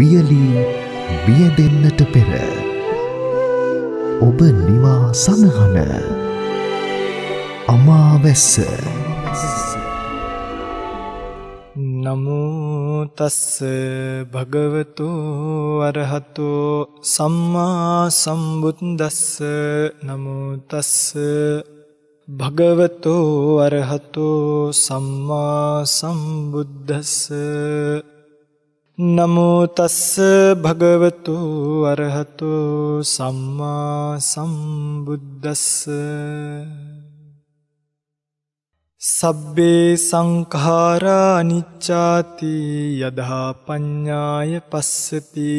වියලී බිය දෙන්නට පෙර ඔබ නිවා සඳහන අමාවැස්ස නමුතස්ස භගවතු අරහතු සම්මා සම්බුද්දස්ස නමුතස්ස භගවතු අරහතු සම්මා සම්බුද්දස්ස නමෝ තස්ස භගවතු අරහතෝ සම්මා සම්බුද්දස්ස සබ්බේ සංඛාරා අනිච්ඡාති යදා පඤ්ඤාය පස්සති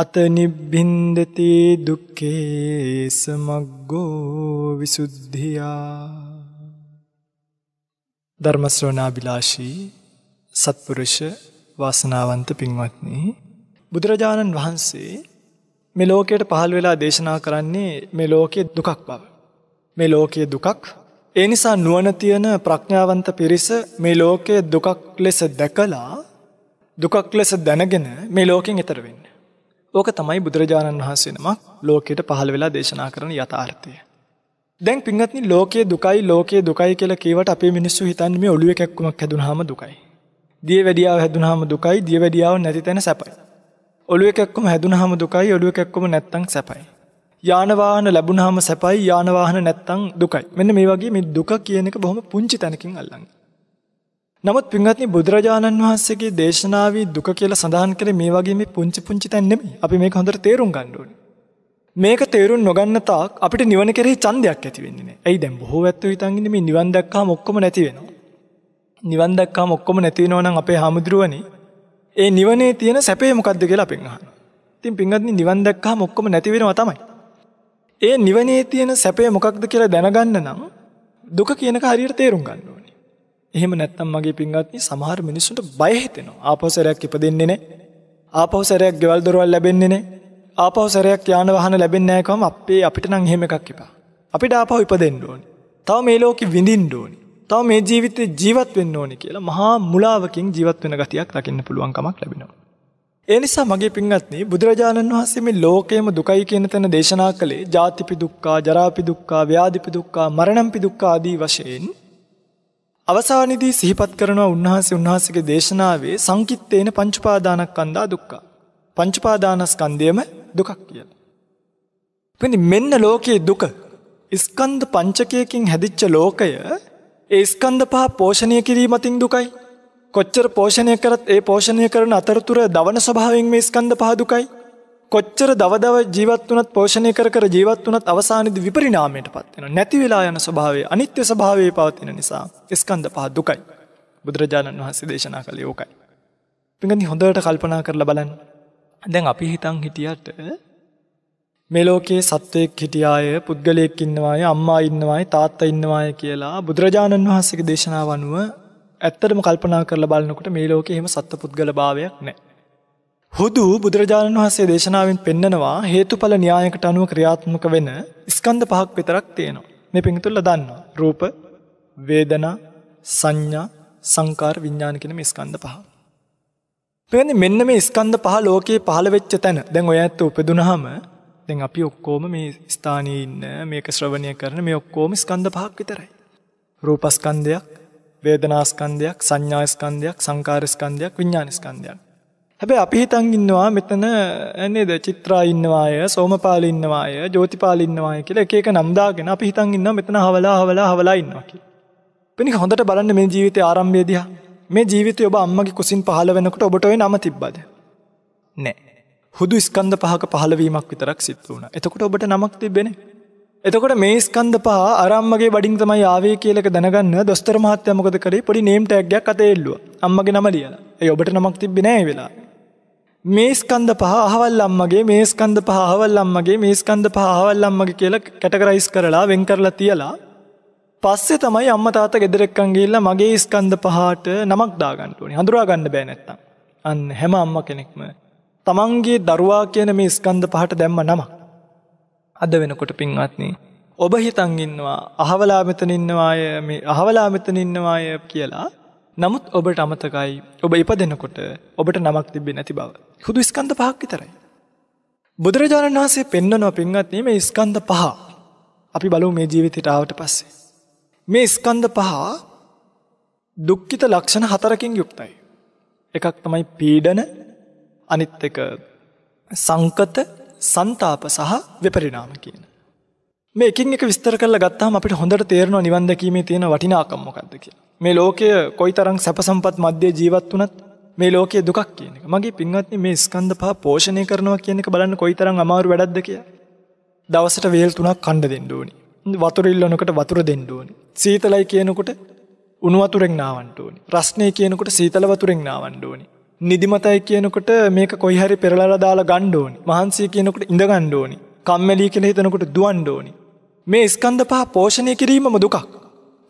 අත නිබ්බින්දති දුක්ඛේ සමග්ගෝ විසුද්ධියා ධර්ම ශ්‍රවණාබිලාෂී සත්පුරුෂ වාසනාවන්ත පින්වත්නි බුදුරජාණන් වහන්සේ මේ ලෝකයට පහළ වෙලා දේශනා කරන්නේ මේ ලෝකයේ දුකක් බව. මේ ලෝකයේ දුකක් ඒ නිසා නුවණ තියෙන ප්‍රඥාවන්ත පිරිස මේ ලෝකයේ දුකක් ලෙස දැකලා දුකක් ලෙස දැනගෙන මේ ලෝකෙන් එතර වෙන්න. ඕක තමයි බුදුරජාණන් වහන්සේ නමක් ලෝකයට පහළ වෙලා දේශනා කරන යථාර්ථය. දැන් පින්වත්නි ලෝකයේ දුකයි ලෝකයේ දුකයි කියලා කියවට අපේ මිනිස්සු හිතන්නේ මේ ඔළුවේ කැක්කුමක් හැදුනහම දුකයි. දියවැඩියාව හැදුනහම දුකයි දියවැඩියාව නැති තැන සැපයි. ඔළුව එකක්කොම හැදුනහම දුකයි ඔළුව එකක්කොම නැත්තම් සැපයි. යාන වාහන ලැබුණාම සැපයි යාන වාහන නැත්තම් දුකයි. මෙන්න මේ වගේ මේ දුක කියන එක බොහොම පුංචි තැනකින් අල්ලන්නේ. නමුත් පින්වත්නි බුදුරජාණන් වහන්සේගේ දේශනාවේ දුක කියලා සඳහන් කරේ මේ වගේ මේ පුංචි පුංචි තැන් නෙමෙයි. අපි මේක හොඳට තේරුම් ගන්න ඕනේ. මේක තේරුම් නොගන්න තාක් අපිට නිවන කෙරෙහි ඡන්දයක් ඇති වෙන්නේ නැහැ. ඇයි දැන් බොහෝ ඇත්තෝ හිතන් ඉන්නේ මේ නිවන් දැක්කම ඔක්කොම නැති වෙනවා. නිවන් දක්වාම ඔක්කොම නැති වෙනවා නම් අපේ හාමුදුරුවනේ ඒ නිවනේ තියෙන සැපේ මොකද්ද කියලා අපෙන් අහනවා. ඉතින් පින්වත්නි නිවන් දක්වාම ඔක්කොම නැති වෙනවා තමයි. ඒ නිවනේ තියෙන සැපේ මොකක්ද කියලා දැනගන්න නම් දුක කියනක හරියට තේරුම් ගන්න ඕනේ. එහෙම නැත්නම් මගේ පින්වත්නි සමහර මිනිස්සුන්ට බය හිතෙනවා. ආපෞසරයක් ඉපදෙන්නේ නැහැ. ආපෞසරයක් ගෙවල් දොරවල් ලැබෙන්නේ නැහැ. ආපෞසරයක් යාන වාහන ලැබෙන්නේ නැහැ අපේ අපිට නම් එහෙම එකක් එපා. අපිට ආපහු ඉපදෙන්න ඕනේ. තව මේ ලෝකෙ විඳින්න ඕනේ. තව මේ ජීවිතේ ජීවත් වෙන්න ඕනේ කියලා මහා මුලාවකින් ජීවත් වෙන ගතියක් දකින්න පුළුවන් කමක් ලැබෙනවා. ඒ නිසා මගේ පින්වත්නි බුදුරජාණන් වහන්සේ මේ ලෝකයේම දුකයි කියන තැන දේශනා කළේ ජාතිපි දුක්ඛා, ජරාපි දුක්ඛා, ව්‍යාධිපි දුක්ඛා, මරණම්පි දුක්ඛා ආදී වශයෙන් අවසානයේදී සිහිපත් කරනවා උන්වහන්සේ උන්වහන්සේගේ දේශනාවේ සංකිට්තේන පංචපාදානස්කන්ධා දුක්ඛ. පංචපාදානස්කන්ධයම දුකක් කියලා. මෙන්න ලෝකයේ දුක ස්කන්ධ පංචකයකින් හැදිච්ච ලෝකය ඒ ස්කන්ධ පහ පෝෂණය කිරීමතින් දුකයි. කොච්චර පෝෂණය කරත් ඒ පෝෂණය කරන අතරතුර දවන ස්වභාවෙන් මේ ස්කන්ධ පහ දුකයි. කොච්චර දවදව ජීවත් වනත් පෝෂණය කර කර ජීවත් වනත් අවසානිද විපරිනාමයට පත්වෙන නැති වෙලා යන ස්වභාවේ අනිත්‍ය ස්භාවේ පවතින නිසා ස්කන්ධ පහ දුකයි. බුදුරජාණන් වහන්සේ දේශනා කළේ ඕකයි. පිඟඳි හොඳට කල්පනා කරලා බලන්න. දැන් අපි හිතන් හිටියට මේ ලෝකේ සත්වයෙක් හිටියාය පුද්ගලයෙක් ඉන්නවාය අම්මා ඉන්නවාය තාත්තා ඉන්නවාය කියලා බුදුරජාණන් වහන්සේගේ දේශනාව අනුව ඇත්තටම කල්පනා කරලා බලනකොට මේ ලෝකේ එහෙම සත්ත්ව පුද්ගල භාවයක් නැහැ. හුදු බුදුරජාණන් වහන්සේ දේශනාවෙන් පෙන්නනවා හේතුඵල න්‍යායකට අනුව ක්‍රියාත්මක වෙන ස්කන්ධ පහක් විතරක් තියෙනවා. මේ පිටුතුල්ලා දන්නවා. රූප, වේදනා, සංඥා, සංකාර, විඥාන කියන මේ ස්කන්ධ පහ. මෙන්න මේ ස්කන්ධ පහ ලෝකේ පහළ වෙච්ච තැන දැන් ඔය ඇත්ත උපදුනහම දැන් අපි ඔක්කොම මේ ස්ථානයේ ඉන්න මේක ශ්‍රවණය කරන මේ ඔක්කොම ස්කන්ධ පහක් විතරයි. රූපස්කන්ධයක්, වේදනාස්කන්ධයක්, සංඥාස්කන්ධයක්, සංකාරස්කන්ධයක්, විඥානස්කන්ධයක්. හැබැයි අපි හිතන් ඉන්නවා මෙතන නේද චිත්‍රා ඉන්නවාය, සෝමපාල ඉන්නවාය, ජෝතිපාල ඉන්නවාය කියලා එක එක නම් දාගෙන අපි හිතන් ඉන්නවා මෙතන හවලා හවලා හවලා ඉන්නවා කියලා. වෙනික හොඳට බලන්න මේ ජීවිතයේ ආරම්භයේදී මේ ජීවිතේ ඔබ අම්මගේ කුසින් පහළ වෙනකොට ඔබට ওই නම තිබ්බද? නැහැ. හුදු ස්කන්ධ පහක පහළවීමක් විතරක් සිත් වුණ. එතකොට ඔබට නමක් තිබෙන. එතකොට මේ ස්කන්ධ පහ අරම්මගේ බඩින් තමයි ආවේ කියලක දැනගන්න දොස්තර මහත්තයා මොකද කරේ පොඩි නේම් ටැග් එකක් අතේ එල්ලුවා. අම්මගේ නම ලියලා. ඒ ඔබට නමක් තිබ්බේ නෑ වෙලා. මේ ස්කන්ධ පහ අහවල් අම්මගේ මේ ස්කන්ධ පහ අහවල් අම්මගේ මේ ස්කන්ධ පහ අහවල් අම්මගේ කියලා කැටගරයිස් කරලා වෙන් කරලා තියලා පස්සේ තමයි අම්ම තාත ගෙදරෙක්කන් ගිහිල්ලා මගේ ස්කන්ධ පහට නමක් දාගන්න ඕනේ. හඳුනා ගන්න බෑ නැත්තම්. අන්න හැම අම්ම කෙනෙක්ම තමන්ගේ දරුවා කියන මේ ස්කන්ධ පහට දැම්ම නම. අද වෙනකොට පින්වත්න්නේ. ඔබ හිතන් ඉන්නවා අහවලා මෙතන ඉන්නවාය මේ අහවලා මෙතන ඉන්නවාය කියලා නමුත් ඔබට අමතකයි ඔබ ඉප දෙනකොට ඔබට නමක් තිබෙන නැති බව හුදු ස්කන්ධ පහක් විතරයි. බුදුරජාණන් වහන්සේ පෙන්න්නනවා පින්ගත්නීම ස්කන්ධ පහ අපි බලු මේ ජීවිතටාවට පස්සේ. මේ ස්කන්ධ පහ දුක්කිත ලක්ෂණ හතරකින් යුක්තයි. එකක් තමයි පීඩන අනිත් එක සංකත සන්තාප සහ වෙපරිනාම කියන. මේකින් එක විස්තර කල ගත්තාම අපිට හොඳට තේරෙනවා නිවන් දැකීමේ තියෙන වටිනාකම මොකද්ද කියලා. මේ ලෝකය කොයිතරම් සැප සම්පත් මැද්දේ ජීවත් වුණත් මේ ලෝකයේ දුකක් කියන එක. මගේ පින්වත්නි මේ ස්කන්ධ පහ පෝෂණය කරනවා කියන එක බලන්න කොයිතරම් අමාරු වැඩක්ද කියලා. දවසට වේල් තුනක් කන්න දෙන්න ඕනි. වතුර ඉල්ලනකොට වතුර දෙන්න ඕනි. සීතලයි කියනකොට උණු වතුරෙන් නාවන්න ඕනි. රස්නේ කියනකොට සීතල වතුරෙන් නාවන්න ඕනි. නිදිමතයි කියනකොට මේක කොයි හරි පෙරලලා දාලා ගන්න ඕනි. මහන්සිය කියනකොට ඉඳ ගන්න ඕනි. කම්මැලි කියලා හිතනකොට දුවන්න ඕනි. මේ ස්කන්ධ පහ පෝෂණය කිරීමම දුකක්.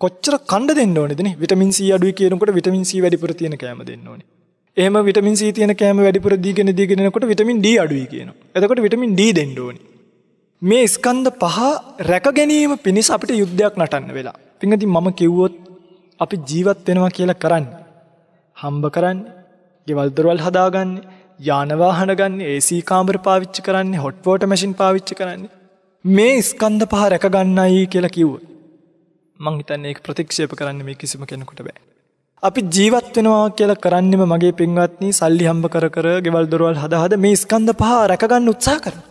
කොච්චර කණ්ඩ දෙන්න ඕනේද නේ? විටමින් C අඩුයි කියනකොට විටමින් C වැඩිපුර තියෙන කෑම දෙන්න ඕනේ. එහෙම විටමින් C තියෙන කෑම වැඩිපුර දීගෙන දීගෙන යනකොට විටමින් D අඩුයි කියනවා. එතකොට විටමින් D දෙන්න ඕනේ. මේ ස්කන්ධ පහ රැක ගැනීම පිණිස අපිට යුද්ධයක් නටන්න වෙලා. පිංගති මම කිව්වොත් අපි ජීවත් වෙනවා කියලා කරන්න. හම්බ කරන්න ගෙවල් දොරවල් හදාගන්නේ, යාන වාහන ගන්න, AC කාමර පාවිච්චි කරන්නේ, hot water machine පාවිච්චි කරන්නේ. මේ ස්කන්ධ පහ රැක ගන්නයි කියලා කිව්වා. මං හිතන්නේ ඒක ප්‍රතික්ෂේප කරන්න මේ කිසිම කෙනෙකුට බෑ. අපි ජීවත් වෙනවා කියලා කරන්නෙම මගේ පින්වත්නි සල්ලි හම්බ කර කර ගෙවල් දොරවල් හදා හද මේ ස්කන්ධ පහ රැකගන්න උත්සාහ කරනවා.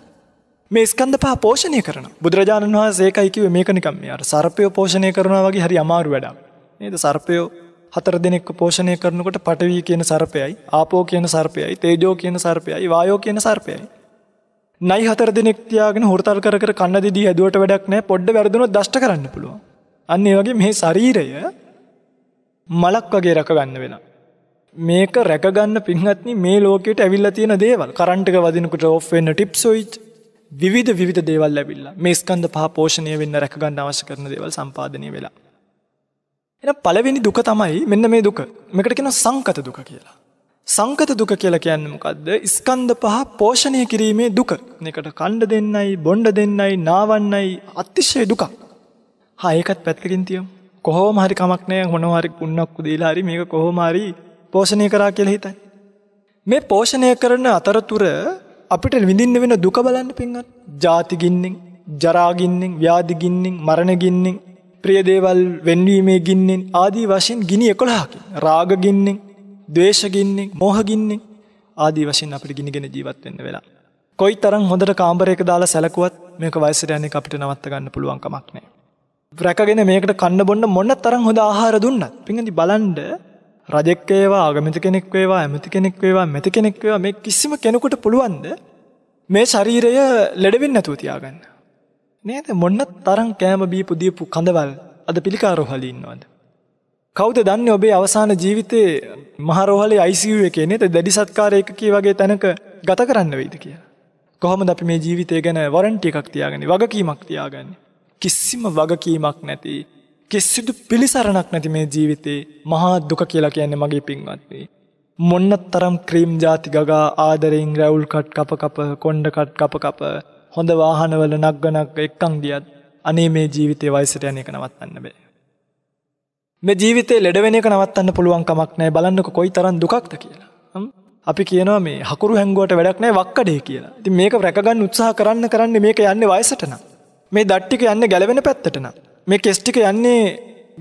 මේ ස්කන්ධ පහ පෝෂණය කරන බුදුරජාණන් වහන්සේ ඒකයි කිව්වේ මේක නිකම් අර සර්පය පෝෂණය කරනවා වගේ හරි අමාරු වැඩක් නේද සර්පයෝ හතර දෙනෙක්ව පෝෂණය කරනකොට පටවී කියන සර්පයයි ආපෝ කියන සර්පයයි තේජෝ කියන සර්පයයි වායෝ කියන සර්පයයි. නයි හතර දෙනෙක් තියාගෙන හොරතල් කර කර කන්න දෙදී හැදුවට වැඩක් නෑ පොඩ්ඩ වැරදුනොත් දෂ්ට කරන්න පුළුවන්. අන්න ඒ වගේ මේ ශරීරය මලක් වගේ රැකගන්න වෙලා. මේක රැකගන්න පින්හත්නි මේ ලෝකයට ඇවිල්ලා තියෙන දේවල් කරන්ටක වදිනකට ඔෆ් වෙන්න ටිප් සොයිච් විධ විධ දේවල් ඇවිල්ලා මේ ස්කන්ධ පහ පෝෂණය වෙන්න රැකගන්න අවශ්‍ය කරන දේවල් සම්පාධනය වෙලා එහෙනම් පළවෙනි දුක තමයි මෙන්න මේ දුක. මේකට කියනවා සංකත දුක කියලා. සංකත දුක කියලා කියන්නේ මොකද්ද? ස්කන්ධ පහ පෝෂණය කිරීමේ දුක. මේකට කණ්ඩ දෙන්නයි, බොණ්ඩ දෙන්නයි, නාවන්නයි අතිශය දුකක්. හා ඒකත් පැත්තකින් තියමු. කොහොම හරි කමක් නැහැ මොනවා හරි කුණක්කු දීලා හරි මේක කොහොම හරි පෝෂණය කරා කියලා හිතන්නේ. මේ පෝෂණය කරන අතරතුර අපිට විඳින්න වෙන දුක බලන්න පින්වත්. ජාති ගින්නෙන්, ජරා ගින්නෙන්, ව්‍යාධි ගින්නෙන්, මරණ ගින්නෙන් ප්‍රිය දේවල් වෙන්වීමේ ගින්නෙන් ආදී වශයෙන් ගිනි 11කින් රාග ගින්නෙන්, ද්වේෂ ගින්නෙන්, මෝහ ගින්නෙන් ආදී වශයෙන් අපිට ගිනිගෙන ජීවත් වෙන්න වෙලා. කොයිතරම් හොඳට කාමරයක දාලා සැලකුවත් මේක වයසට යන එක අපිට නවත්ත ගන්න පුළුවන් කමක් නැහැ. රැකගෙන මේකට කන්න බොන්න මොන තරම් හොඳ ආහාර දුන්නත් පිංගඳි බලන්න රජෙක් වේවා ආගමිත කෙනෙක් වේවා ඇමති කෙනෙක් වේවා මෙති කෙනෙක් වේවා මේ කිසිම කෙනෙකුට පුළුවන්ද මේ ශරීරය ලෙඩ වෙන්නේ නැතුව තියාගන්න නේද මොන්න තරම් කෑම බීපු දීපු කඳවල් අද පිළිකාරෝහලි ඉන්නවද. කෞද දන්න ඔබේ අවසාන ජීවිතයේ මහරෝහලේ අයිසිව එකේ නේද දැඩි සත්කාරයකකී වගේ තැනක ගත කරන්න වෙයිද කිය. කොහොම අපි මේ ජීවිතය ගැන වරන්ටි එකක් තියාගෙන වගකීමක් තියාගන්න. කිසිම වගකීමක් නැති. කිසිදු පිළිසරණක් නැති මේ ජීවිතේ මහා දුක කියලා කියන්න මගේ පින්වත්වේ. මොන්නත් තරම් ක්‍රීම් ජාති ගගා ආදරෙන් රැවුල් කට් කප කප කොන්්ඩ කට් කප කප හොඳ වාහනවල නක්ගනක් එක්කං ගියත් අනේ මේ ජීවිතේ වයිසට යන එක නවත්තන්න බෑ. මේ ජීවිතේ ලෙඩවෙන එක නවත්තන්න පුළුවන් කමක් නෑ බලන්නක කොයි තරන් දුකක්ද කියලා. අපි කියනවා මේ හකුරු හැංගුවට වැඩක් නෑ වක්කඩේ කියලා. ඉතින් මේක රැකගන්න උත්සාහ කරන්න කරන්න මේක යන්නේ වයසට නම්. මේ දට්ටික යන්නේ ගැලවෙන පැත්තට නම්. මේ කෙස්ටික යන්නේ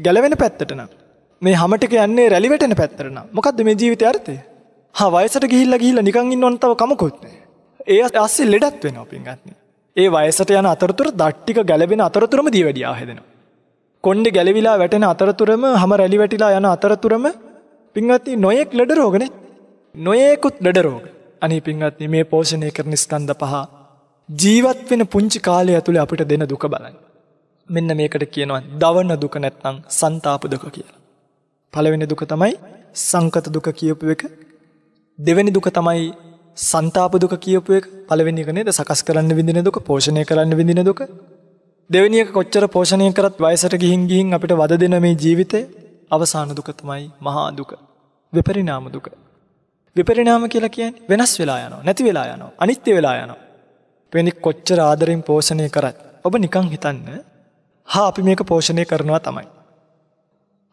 ගැලවෙන පැත්තට නම්. මේ හමටික යන්නේ රැලිවැටෙන පැත්තරන මොකක්ද මේ ජීවිත අර්ථය හා වයිසට ගිහිල්ල ගිහිල්ල නිකං ඉන්න ඔන්තව කමකුත්නේ ඒ අස්සේ ලෙඩත් වෙන පින්ගත්න්නේ. ඒ වයසට යන අතරතුර දට්ටික ගැලබෙන අතරතුරම දී වැඩියා හෙදෙන. කොන්්ඩ ගැලවිලා වැටෙන අතරතුරම හම රැලි වැටිලා යන අතරතුරම පින්ගත්ති නොයෙක් ලෙඩ රෝගන නොයෙකුත් ලෙඩ රෝග අනි පින්ගත්ති මේ පෝෂණය කරන ස්කන්ද පහ ජීවත් වෙන පුංචි කාලය ඇතුළේ අපිට දෙන දුක බලන්න. මෙන්න මේකට කියනවා දවන්න දුක නැත්නම් සන්තාප දුක කියලා. පළවෙනි දුක තමයි සංකත දුක කියපු එක දෙවැනි දුක තමයි සන්තාප දුක කියපු එක පළවෙනි එක නේද සකස් කරන්න විඳින දුක පෝෂණය කරන්න විඳින දුක දෙවෙනි එක කොච්චර පෝෂණය කරත් වයසට ගිහින් ගිහින් අපිට වද දෙන මේ ජීවිතේ අවසාන දුක තමයි මහා දුක විපරිණාම දුක විපරිණාම කියලා කියන්නේ වෙනස් වෙලා යනවා නැති වෙලා යනවා අනිත්‍ය වෙලා යනවා වෙනි කොච්චර ආදරෙන් පෝෂණය කරත් ඔබ නිකන් හිතන්න හා අපි මේක පෝෂණය කරනවා තමයි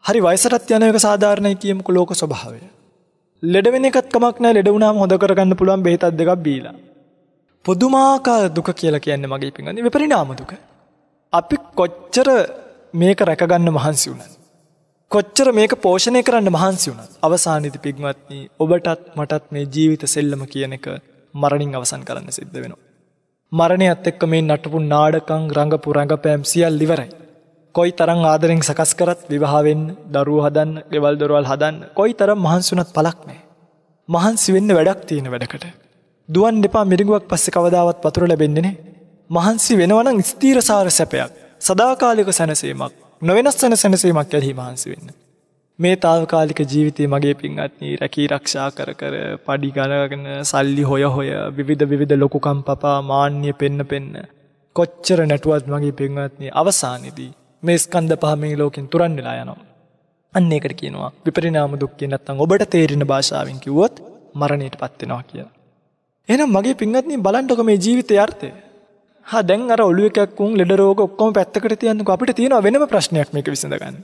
හරි වයසටත් යන එක සාධාරණයි කියමුකෝ ලෝක ස්වභාවය ලෙඩ වෙන එකත් කමක් නැහැ ලෙඩ වුණාම හොඳ කරගන්න පුළුවන් බෙහෙත් දෙකක් බීලා. පොදුමාකාර දුක කියලා කියන්නේ මගේ පිංගන්නේ විපරිණාම දුක. අපි කොච්චර මේක රැකගන්න මහන්සි වුණත් කොච්චර මේක පෝෂණය කරන්න මහන්සි වුණත් අවසානයේදී පිංවත්නි ඔබටත් මටත් මේ ජීවිත සෙල්ලම කියන එක මරණින් අවසන් කරන්න සිද්ධ වෙනවා. මරණයත් එක්ක මේ නටපු නාඩකම් රංගපු රංගපෑම් සියල්ල ඉවරයි. කොයි තරම් ආදරෙන් සකස් කරත් විවාහ වෙන්න, දරුවෝ හදන්න, ගෙවල් දොරවල් හදන්න කොයි තරම් මහන්සිුණත් පළක් නැහැ. මහන්සි වෙන්න වැඩක් තියෙන වැඩකට. දුවන් දෙපා මිරිඟුවක් පස්සේ කවදාවත් වතුර ලැබෙන්නේ නැහැ. මහන්සි වෙනවනම් ස්ථීරසාර සැපයක්, සදාකාලික සැනසීමක්, නොවෙනස් වෙන සැනසීමක් ඇති මහන්සි වෙන්න. මේ තාවකාලික ජීවිතය මගේ පින්වත්නී රැකී රක්ෂා කර කර පඩි ගණගෙන සල්ලි හොය හොය විවිධ විවිධ ලොකුකම් පපා මාන්‍ය පෙන්න පෙන්න කොච්චර නැටුවත් මගේ පින්වත්නී අවසානයේදී මේ ස්කන්ධ පහමේ ලෝකෙන් තුරන් වෙලා යනවා. අන්න ඒකට කියනවා විපරිණාම දුක් කියන නැත්නම් ඔබට තේරෙන භාෂාවෙන් කිව්වොත් මරණයට පත් වෙනවා කියලා. එහෙනම් මගේ පින්වත්නි බලන්නකො මේ ජීවිතයේ අර්ථය. හා දැන් අර ඔළුව එකක් වුන් ලෙඩ රෝග ඔක්කොම පැත්තකට තියන්නකො අපිට තියෙනවා වෙනම ප්‍රශ්නයක් මේක විසඳගන්න.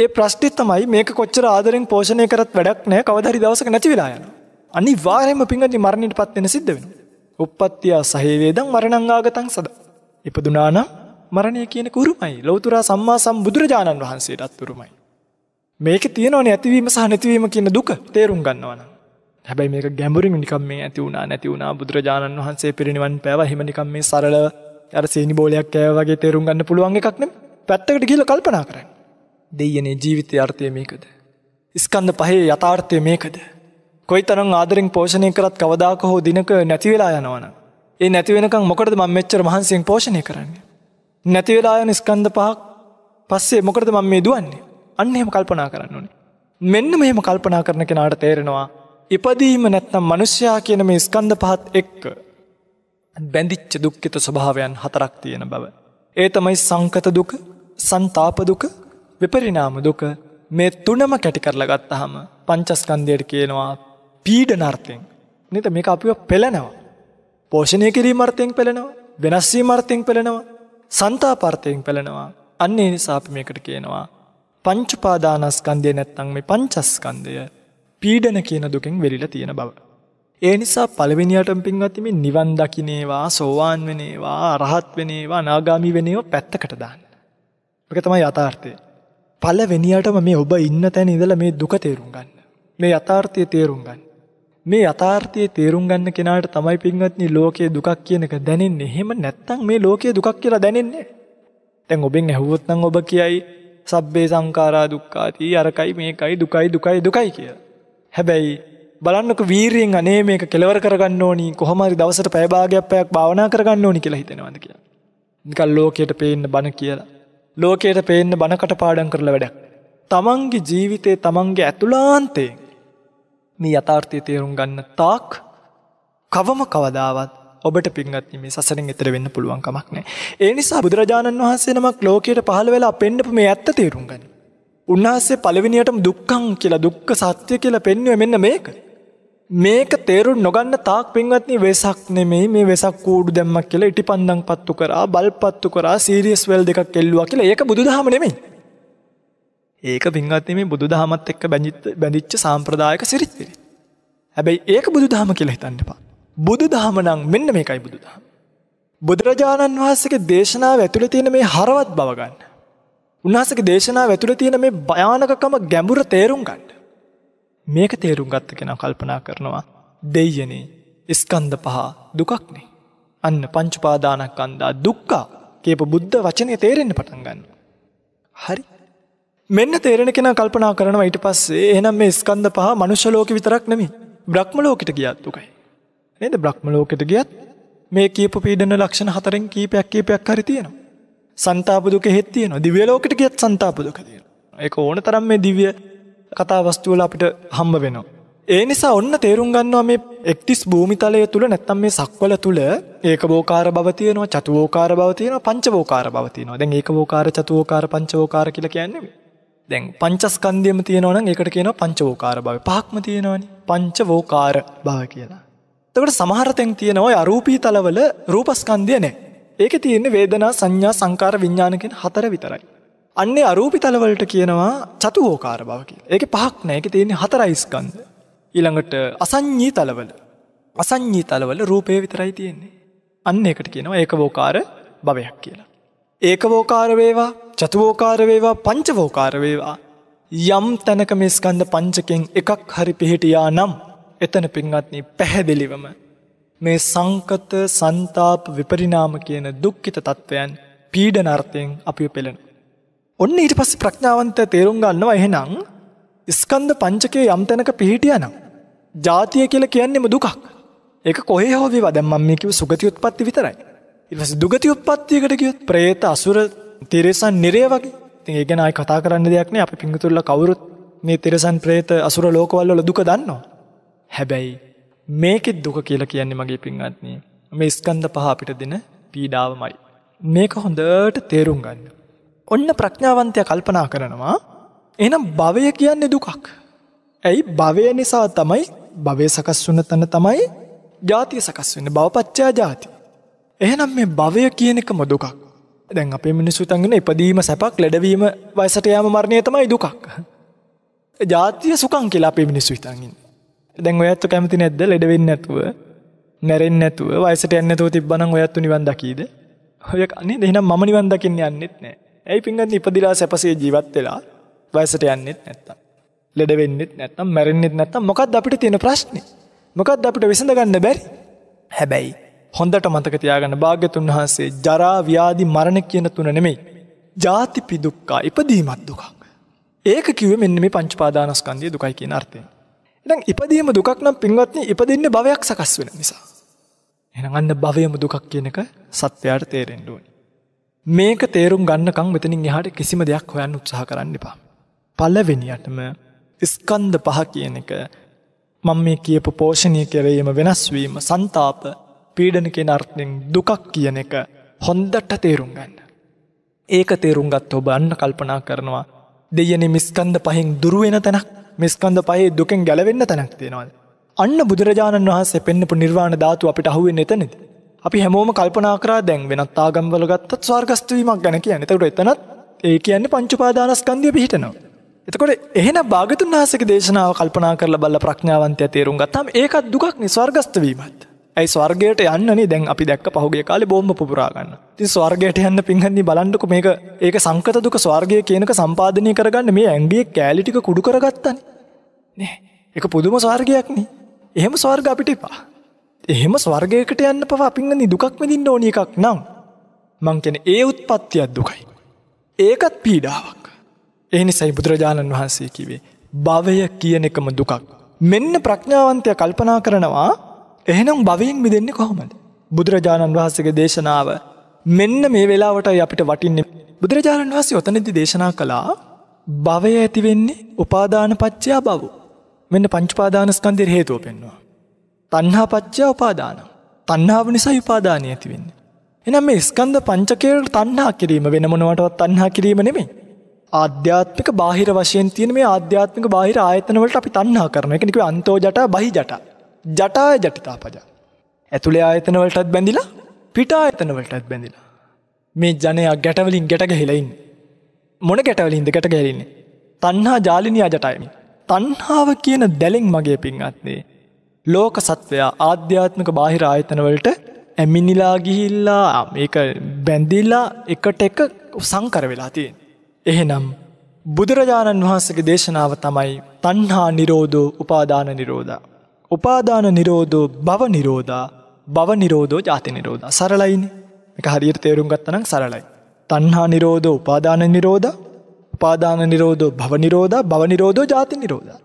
ඒ ප්‍රශ්නේ තමයි මේක කොච්චර ආදරෙන් පෝෂණය කරත් වැඩක් නැහැ කවදා හරි දවසක නැති වෙලා යනවා. අනිවාර්යයෙන්ම පින්වත්නි මරණයට පත් වෙන සිද්ධ වෙනවා. උප්පත්තිය සහේ වේදං මරණං ආගතං සදා. ඉපදුනා නම් මරණය කියන කුරුමයි. ලෞතුරා සම්මා සම්බුදුරජාණන් වහන්සේටත් උරුමයි. මේක තියෙනවනේ ඇතිවීම සහ නැතිවීම කියන දුක තේරුම් ගන්නවා නම්. හැබැයි මේක ගැඹුරින් නිකම් මේ ඇති වුණා නැති වුණා බුදුරජාණන් වහන්සේ පිරිනිවන් පෑව හිම නිකම් මේ සරලව අර සීනි බෝලයක් කෑව වගේ තේරුම් ගන්න පුළුවන් එකක් නෙමෙයි. පැත්තකට ගිහලා කල්පනා කරන්න. දෙයියනේ ජීවිතයේ අර්ථය මේකද? ස්කන්ධ පහේ යථාර්ථය මේකද? කොයිතරම් ආදරෙන් පෝෂණය කරත් කවදාක හෝ දිනක නැති වෙලා යනවනම් ඒ නැති වෙනකන් මොකටද මම මෙච්චර මහන්සියෙන් පෝෂණය කරන්නේ? නැතිවෙලායන ස්කන්ධ පහක් පස්සේ මොකද මම මේ දුවන්නේ අන්න එහෙම කල්පනා කරන්න ඕනේ. මෙන්න මෙහෙම කල්පනා කරන කෙනාට තේරෙනවා. ඉපදීම නැත්නම් මනුෂ්‍යයා කියන මේ ස්කන්ධ පහත් එක්ක බැඳිච්ච දුක්ඛිත ස්වභාවයන් හතරක් තියෙන බව. ඒ තමයි සංකත දුක, ਸੰతాප දුක, විපරිණාම දුක. මේ තුනම කැටි කරලා ගත්තාම පංචස්කන්ධයට කියනවා පීඩනාර්ථයෙන්. නේද මේක අපිව පෙළනවා. පෝෂණය කිරීම අර්ථයෙන් පෙළනවා, වෙනස් වීම අර්ථයෙන් පෙළනවා. සන්තාපර්ථයෙන් පැලෙනවා. අන්නේ නිසා අපි මේකට කියනවා. පංචුපාදානස්කන්දය නැත්තං මේ පංචස්කන්දය පීඩන කියන දුකෙන් වෙරිලා තියෙන බව. ඒ නිසා පළවෙනියටම පින්වත්තිමි නිවන් දකිනේවා සෝවාන් වෙනේවා රහත් වෙනේවා නාගාමි වෙනේෝ පැත්තකට දාන්න. එක තමයි යථාර්ථය. පලවෙනියටම මේ ඔබ ඉන්න තැන ඉදල මේ දුක තේරුම් ගන්න. මේ යථාර්ථය තේරුම් ගන්න. මේ යථාර්ථයේ තේරුම් ගන්න කෙනාට තමයි පින්වත්නි ලෝකයේ දුකක් කියන එක දැනෙන්නේ. එහෙම නැත්නම් මේ ලෝකයේ දුකක් කියලා දැනෙන්නේ දැන් ඔබෙන් ඇහුවොත් නම් ඔබ කියයි සබ්බේ සංඛාරා දුක්ඛාති අරකයි මේකයි දුකයි දුකයි දුකයි කියලා. හැබැයි බලන්නක වීරියෙන් අනේ මේක කෙලවර කරගන්න ඕනි කොහොම හරි දවසට පැය භාගයක් පැයක් භාවනා කරගන්න ඕනි කියලා හිතෙනවද කියලා. නිකන් ලෝකයට පේන්න බන කියලා. ලෝකයට පේන්න බනකට පාඩම් කරලා වැඩක්. තමන්ගේ ජීවිතේ තමන්ගේ ඇතුළාන්තයෙන් මේ යථාර්ථය තේරුම් ගන්න තාක් කවම කවදාවත් ඔබට පින්ගත් මේ සසරෙන් එතර වෙන්න පුළුවන් කමක් නෑ. ඒ නිසා බුදුරජාණන් වහන්සේ නමක් ලෝකයට පහළ වෙලා පෙන්නපු මේ ඇත්ත තේරුම් ගන්න. උන්වහන්සේ පළවෙනියටම දුක්ඛං කියලා දුක්ඛ සත්‍ය කියලා පෙන්වුවේ මෙන්න මේක. මේක තේරුම් නොගන්න තාක් පින්වත්නි වෙසක් නෙමෙයි මේ වෙසක් කූඩු දැම්මක් කියලා ඉටිපන්දම් පත්තු කරා බල්පත්තු කරා සීරියස් වෙල් දෙකක් එල්ලුවා කියලා ඒක බුදුදහම නෙමෙයි. ඒක පින්වත්නි මේ බුදුදහමත් එක්ක බැඳිච්ච සාම්ප්‍රදායික සිරිත් විරිත්. හැබැයි ඒක බුදුදහම කියලා හිතන්න එපා. බුදුදහම නම් මෙන්න මේකයි බුදුදහම. බුදුරජාණන් වහන්සේගේ දේශනාව ඇතුළේ තියෙන මේ හරවත් බව ගන්න. උන්වහන්සේගේ දේශනාව ඇතුළේ තියෙන මේ භයානකකම ගැඹුර තේරුම් ගන්න. මේක තේරුම් ගත්ත කෙනා කල්පනා කරනවා දෙයියනේ ස්කන්ධ පහ දුකක්නේ. අන්න පංචුපාදානක් අන්දා දුක්කා කියප බුද්ධ වචනය තේරෙන්න පටන් ගන්න. හරි මෙන්න තේරෙන කෙනා කල්පනා කරනවා ඊට පස්සේ එහෙනම් මේ ස්කන්ධ පහ මනුෂ්‍ය ලෝකෙ විතරක් නෙමෙයි බ්‍රහ්ම ලෝකෙට ගියත් උකයි. නේද? බ්‍රහ්ම ලෝකෙට ගියත් මේ කියපු පීඩන ලක්ෂණ හතරෙන් කීපයක් කීපයක් හරි තියෙනවා. සන්තාප දුක හේත් තියෙනවා. දිව්‍ය ලෝකෙට ගියත් සන්තාප දුක තියෙනවා. ඒක ඕන තරම් මේ දිව්‍ය කතා වස්තු වල අපිට හම්බ වෙනවා. ඒ නිසා ඔන්න තේරුම් ගන්නවා මේ එක්තිස් භූමිතලය තුළ නැත්තම් මේ සක්වල තුළ ඒක බෝකාර බවතියනවා චතුවෝකාර බවතියන පංචවෝකාර බවතියනවා දැන් ඒක ෝකාර චතුවෝකාර පංචවෝකාර කියල කියන්නේ දැන් පංචස්කන්ධයම තියෙනවා නම් ඒකට කියනවා පංචවෝකාර භව. පහක්ම තියෙනවනේ. පංචවෝකාර භව කියලා. එතකොට සමහර තැන් තියෙනවා අරූපී තලවල රූපස්කන්ධය නැහැ. ඒකේ තියෙන්නේ වේදනා, සංඥා, සංකාර, විඥාන කියන හතර විතරයි. අන්නේ අරූපී තලවලට කියනවා චතුෝකාර භව කියලා. ඒකේ පහක් නැහැ. ඒකේ තියෙන්නේ හතරයි ස්කන්ධ. ඊළඟට අසඤ්ඤී තලවල අසඤ්ඤී තලවල රූපය විතරයි තියෙන්නේ. අන්න ඒකට කියනවා ඒකවෝකාර භවයක් කියලා. ඒකවෝකාරවේවා චතුවෝකාරවේවා පංචවෝකාරවේවා. යම් තැනක මේ ස්කන්ධ පංචකෙන් එකක් හරි පිහිටියා නම් එතන පින්වත්නි පැහැදිලිවම. මේ සංකත සන්තාප විපරිනාම කියන දුක්කිත තත්ත්වයන් පීඩනර්ථයෙන් අපි පෙළෙන. ඔන්න ඊට පස්ස ප්‍රඥාවන්ත තේරුම් ගන්නවා එහෙනම් ස්කන්ධ පංචකය යම් තැනක පිහිටියනම්. ජාතිය කියල කියන්නෙම දුකක්. ඒක කොහේ හෝවිවා දැම්මම්මිකිව සුගතියුත්පත්ති විතරයි. ඉල්ස දුගති උත්පත්තියකට කියොත් ප්‍රේත අසුර තිරෙසන් නිරය වගේ තින් ඒගෙන අයි කතා කරන්න දෙයක්නේ අපි පිංගතුල්ල කවුරුත් මේ තිරසන් ප්‍රේත අසුර ලෝකවල්ල දුක දන්නවා. හැබැයි මේකෙත් දුක කියලා කියන්නේ මගේ පින්වත්නය මේ ස්කන්ද පහ අපිට දෙන පීඩාවමයි. මේක හොඳට තේරුම් ගන්න. ඔන්න ප්‍රඥාවන්තය කල්පනා කරනවා එනම් භවය කියන්නේ දුකක්. ඇයි භවය නිසා තමයි භවය සකස් වන තන තමයි ජාතිය සකස් වන්න බවපච්චා ජාති. එහෙනම් මේ භවය කියන එකම දුකක්. දැන් අපේ මිනිස්සු තංගන ඉපදීම සැපක් ලැබවීම වයසට යාම මරණය තමයි දුකක්. ජාතිය සුඛං කියලා අපේ මිනිස්සු හිතන් ඉන්නේ. දැන් ඔයත් කැමති නැද්ද ලෙඩ වෙන්නේ නැතුව, නැරෙන්නේ නැතුව, වයසට යන්නේ නැතුව තිබ්බනම් ඔයත් නිවන් දකීද? ඔය නේද? එහෙනම් මම නිවන් දකින්න යන්නෙත් නැහැ. ඇයි පින්ගත් ඉපදිලා සැපසේ ජීවත් වෙලා වයසට යන්නෙත් නැත්තම්? ලෙඩ වෙන්නෙත් නැත්තම්, මැරෙන්නෙත් නැත්තම් මොකක්ද අපිට තියෙන ප්‍රශ්නේ? මොකක්ද අපිට විසඳ ගන්න බැරි? හැබැයි හොඳට මතක තියාගන්න භාග්‍යතුන් වහන්සේ ජරා ව්‍යාධි මරණ කියන තුන නෙමෙයි. ජාතිපි දුක්ඛා ඉපදීමත් දුකක්. ඒක කිව්වේ මෙන්න මේ පංචපාදානස්කන්ධය දුකයි කියන අර්ථයෙන්. ඉතින් ඉපදීම දුකක් නම් පින්වත්නි ඉපදින්නේ භවයක් සකස් වෙන නිසා. එහෙනම් අන්න භවයම දුකක් කියන එක සත්‍යයට තේරෙන්න ඕනේ. මේක තේරුම් ගන්නකම් මෙතනින් එහාට කිසිම දෙයක් හොයන්න උත්සාහ කරන්න එපා. පළවෙනියටම ස්කන්ධ පහ කියන එක මම මේ කියපු පෝෂණය කෙරීම වෙනස් වීම, ਸੰతాප, පීඩන කියන අර්ථයෙන් දුකක් කියන එක හොන්දට තේරුම් ගන්න. ඒක තේරුම් ගත් ඔබ අන්න කල්පනා කරනවා දෙයනේ මිස්කන්ද පහෙන් දුරුවෙන තැනක් මිස්කන්ද පහේ දුකෙන් ගැලවෙන්න තැනක් තියෙනවාද. අන්න බුදුරජාණන් වහන්සේ පෙන්න්නපු නිර්වාණ ධාතු අපිට අහුවෙන් එතනෙද. අපි හැමෝම කල්පනාකරා දැන් වෙනත් ආගම්වල ගත්තත් ස්වාර්ගස්තුවීමක් ගැන කියන තවට එතනත් ඒ කියන්නේ පංචුපාදානස්කන්දය පිහිටනවා. එතකොට එහෙන භාගතුන් වහසක දේශනාව කල්පනා කරල බල්ල ප්‍රඥාවන්තය තේරුම් ගත්තම් ඒකත් දුකක් නිස්වාර්ගස්තවීමත්. ඇයි ස්වර්ගයට යන්නනේ දැන් අපි දැක්ක පහුගේ කාලේ බෝම්බ පුපුරා ගන්න. ඉතින් ස්වර්ගයට යන්න පින්හන්දි බලන්නකො මේක ඒක සංකත දුක ස්වර්ගය කියනක සම්පාදනය කරගන්න මේ ඇඟියේ කෑලි ටික කුඩු කරගත්තනේ. නේ. ඒක පුදුම ස්වර්ගයක්නේ. එහෙම ස්වර්ග අපිට එපා. එහෙම ස්වර්ගයකට යන්න පවා පින්හන්දි දුකක් විඳින්න ඕනි එකක් නම් මං කියන්නේ ඒ උත්පත්තියක් දුකයි. ඒකත් පීඩාවක්. ඒ නිසයි බුදුරජාණන් වහන්සේ කිව්වේ භවය කියන එකම දුකක්. මෙන්න ප්‍රඥාවන්තය කල්පනා කරනවා එහෙනම් භවයෙන් මිදෙන්නේ කොහොමද. බුදුරජාණන් වහන්සගේ දේශනාව මෙන්න මේ වෙලාවට අපිට වටින්නේ බුදුරජාණන් වහස ඔතනැති දේශනා කළා භවය ඇතිවෙන්නේ උපාධන පච්චයා බව මෙන්න පංචුපාදානස්කන්දිර හේතුව පෙන්වා. තන්හා පච්චා උපාදාන තන්නාව නිසා උපාධානය ඇතිවෙන්නේ. එනම් මේ ස්කන්ද පංචකයට තන්හා කිරීම වෙන මොනවටවත් තන්හා කිරීම නෙමේ ආධ්‍යාත්මික බාහිර වශයෙන් තියෙන මේ ආධ්‍යාත්මික බාහිර ආයතනවලට අපි තන්හා කරන එකනික අන්තෝජට බහි ජටා ජටාය ජටතා පජා. ඇතුළේ ආයතනවලටත් බැඳිලා පිටා ඇතනවලටත් බැඳිලා. මේ ජනයා ගැටවලින් ගැට ගැහිලයින්. මොන ගැටවලින්ද ගැට ගැලන්නේ. තන්හා ජාලිනයා ජටයමි. තන්හාාව කියන දැලෙෙන් මගේ පින් අත්නේ. ලෝක සත්වයා ආධ්‍යාත්මක බාහිර ආයතනවලට ඇමිනිලා ගිහිල්ලා ඒක බැඳිල්ලා එකට එක සංකර වෙලා තියෙන්. එහෙනම් බුදුරජාණන් වහන්සගේ දේශනාව තමයි තන්හා නිරෝධෝ උපාදාන නිරෝධා. උපාදාන නිරෝධෝ භව නිරෝධා භව නිරෝධෝ ජාති නිරෝධ සරලයින එක හරියට තේරුම් ගත්තනම් සරලයි. තන්හා නිරෝධෝ උපාදාන නිරෝධ උපාදාන නිරෝධෝ භව නිරෝධ භව නිරෝධෝ ජාති නිරෝධ.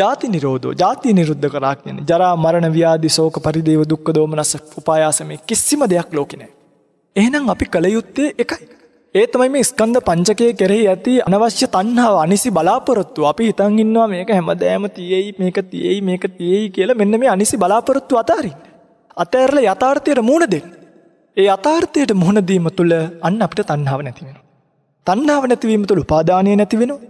ජාති නිරෝධෝ ජාති නිරුද්ධ කරාක්ගෙන ජරා මරණ ව්‍යාධි සෝක පරිදේව දුක්ක දෝමනස්ස උපායාසමේ කිසිම දෙයක් ලෝකිනෑ. එහෙනම් අපි කළ යුත්තේ එකයි. ඒ තමයි මේ ස්කන්ධ පංචකය කෙරෙහි ඇති අනවශ්‍ය තණ්හාව අනිසි බලාපොරොත්තු අපි හිතන් ඉන්නවා මේක හැමදෑම තියේයි මේක තියේයි මේක තියේයි කියලා මෙන්න මේ අනිසි බලාපොරොත්තු අතාරින්න. අතෑරලා යථාර්ථයට මුහුණ දෙන්න. ඒ යථාර්ථයට මුහුණ දීම තුළ අන්න අපිට තණ්හාව නැති වෙනවා. තණ්හාව නැතිවීම තුළ උපාදානය නැති වෙනවා.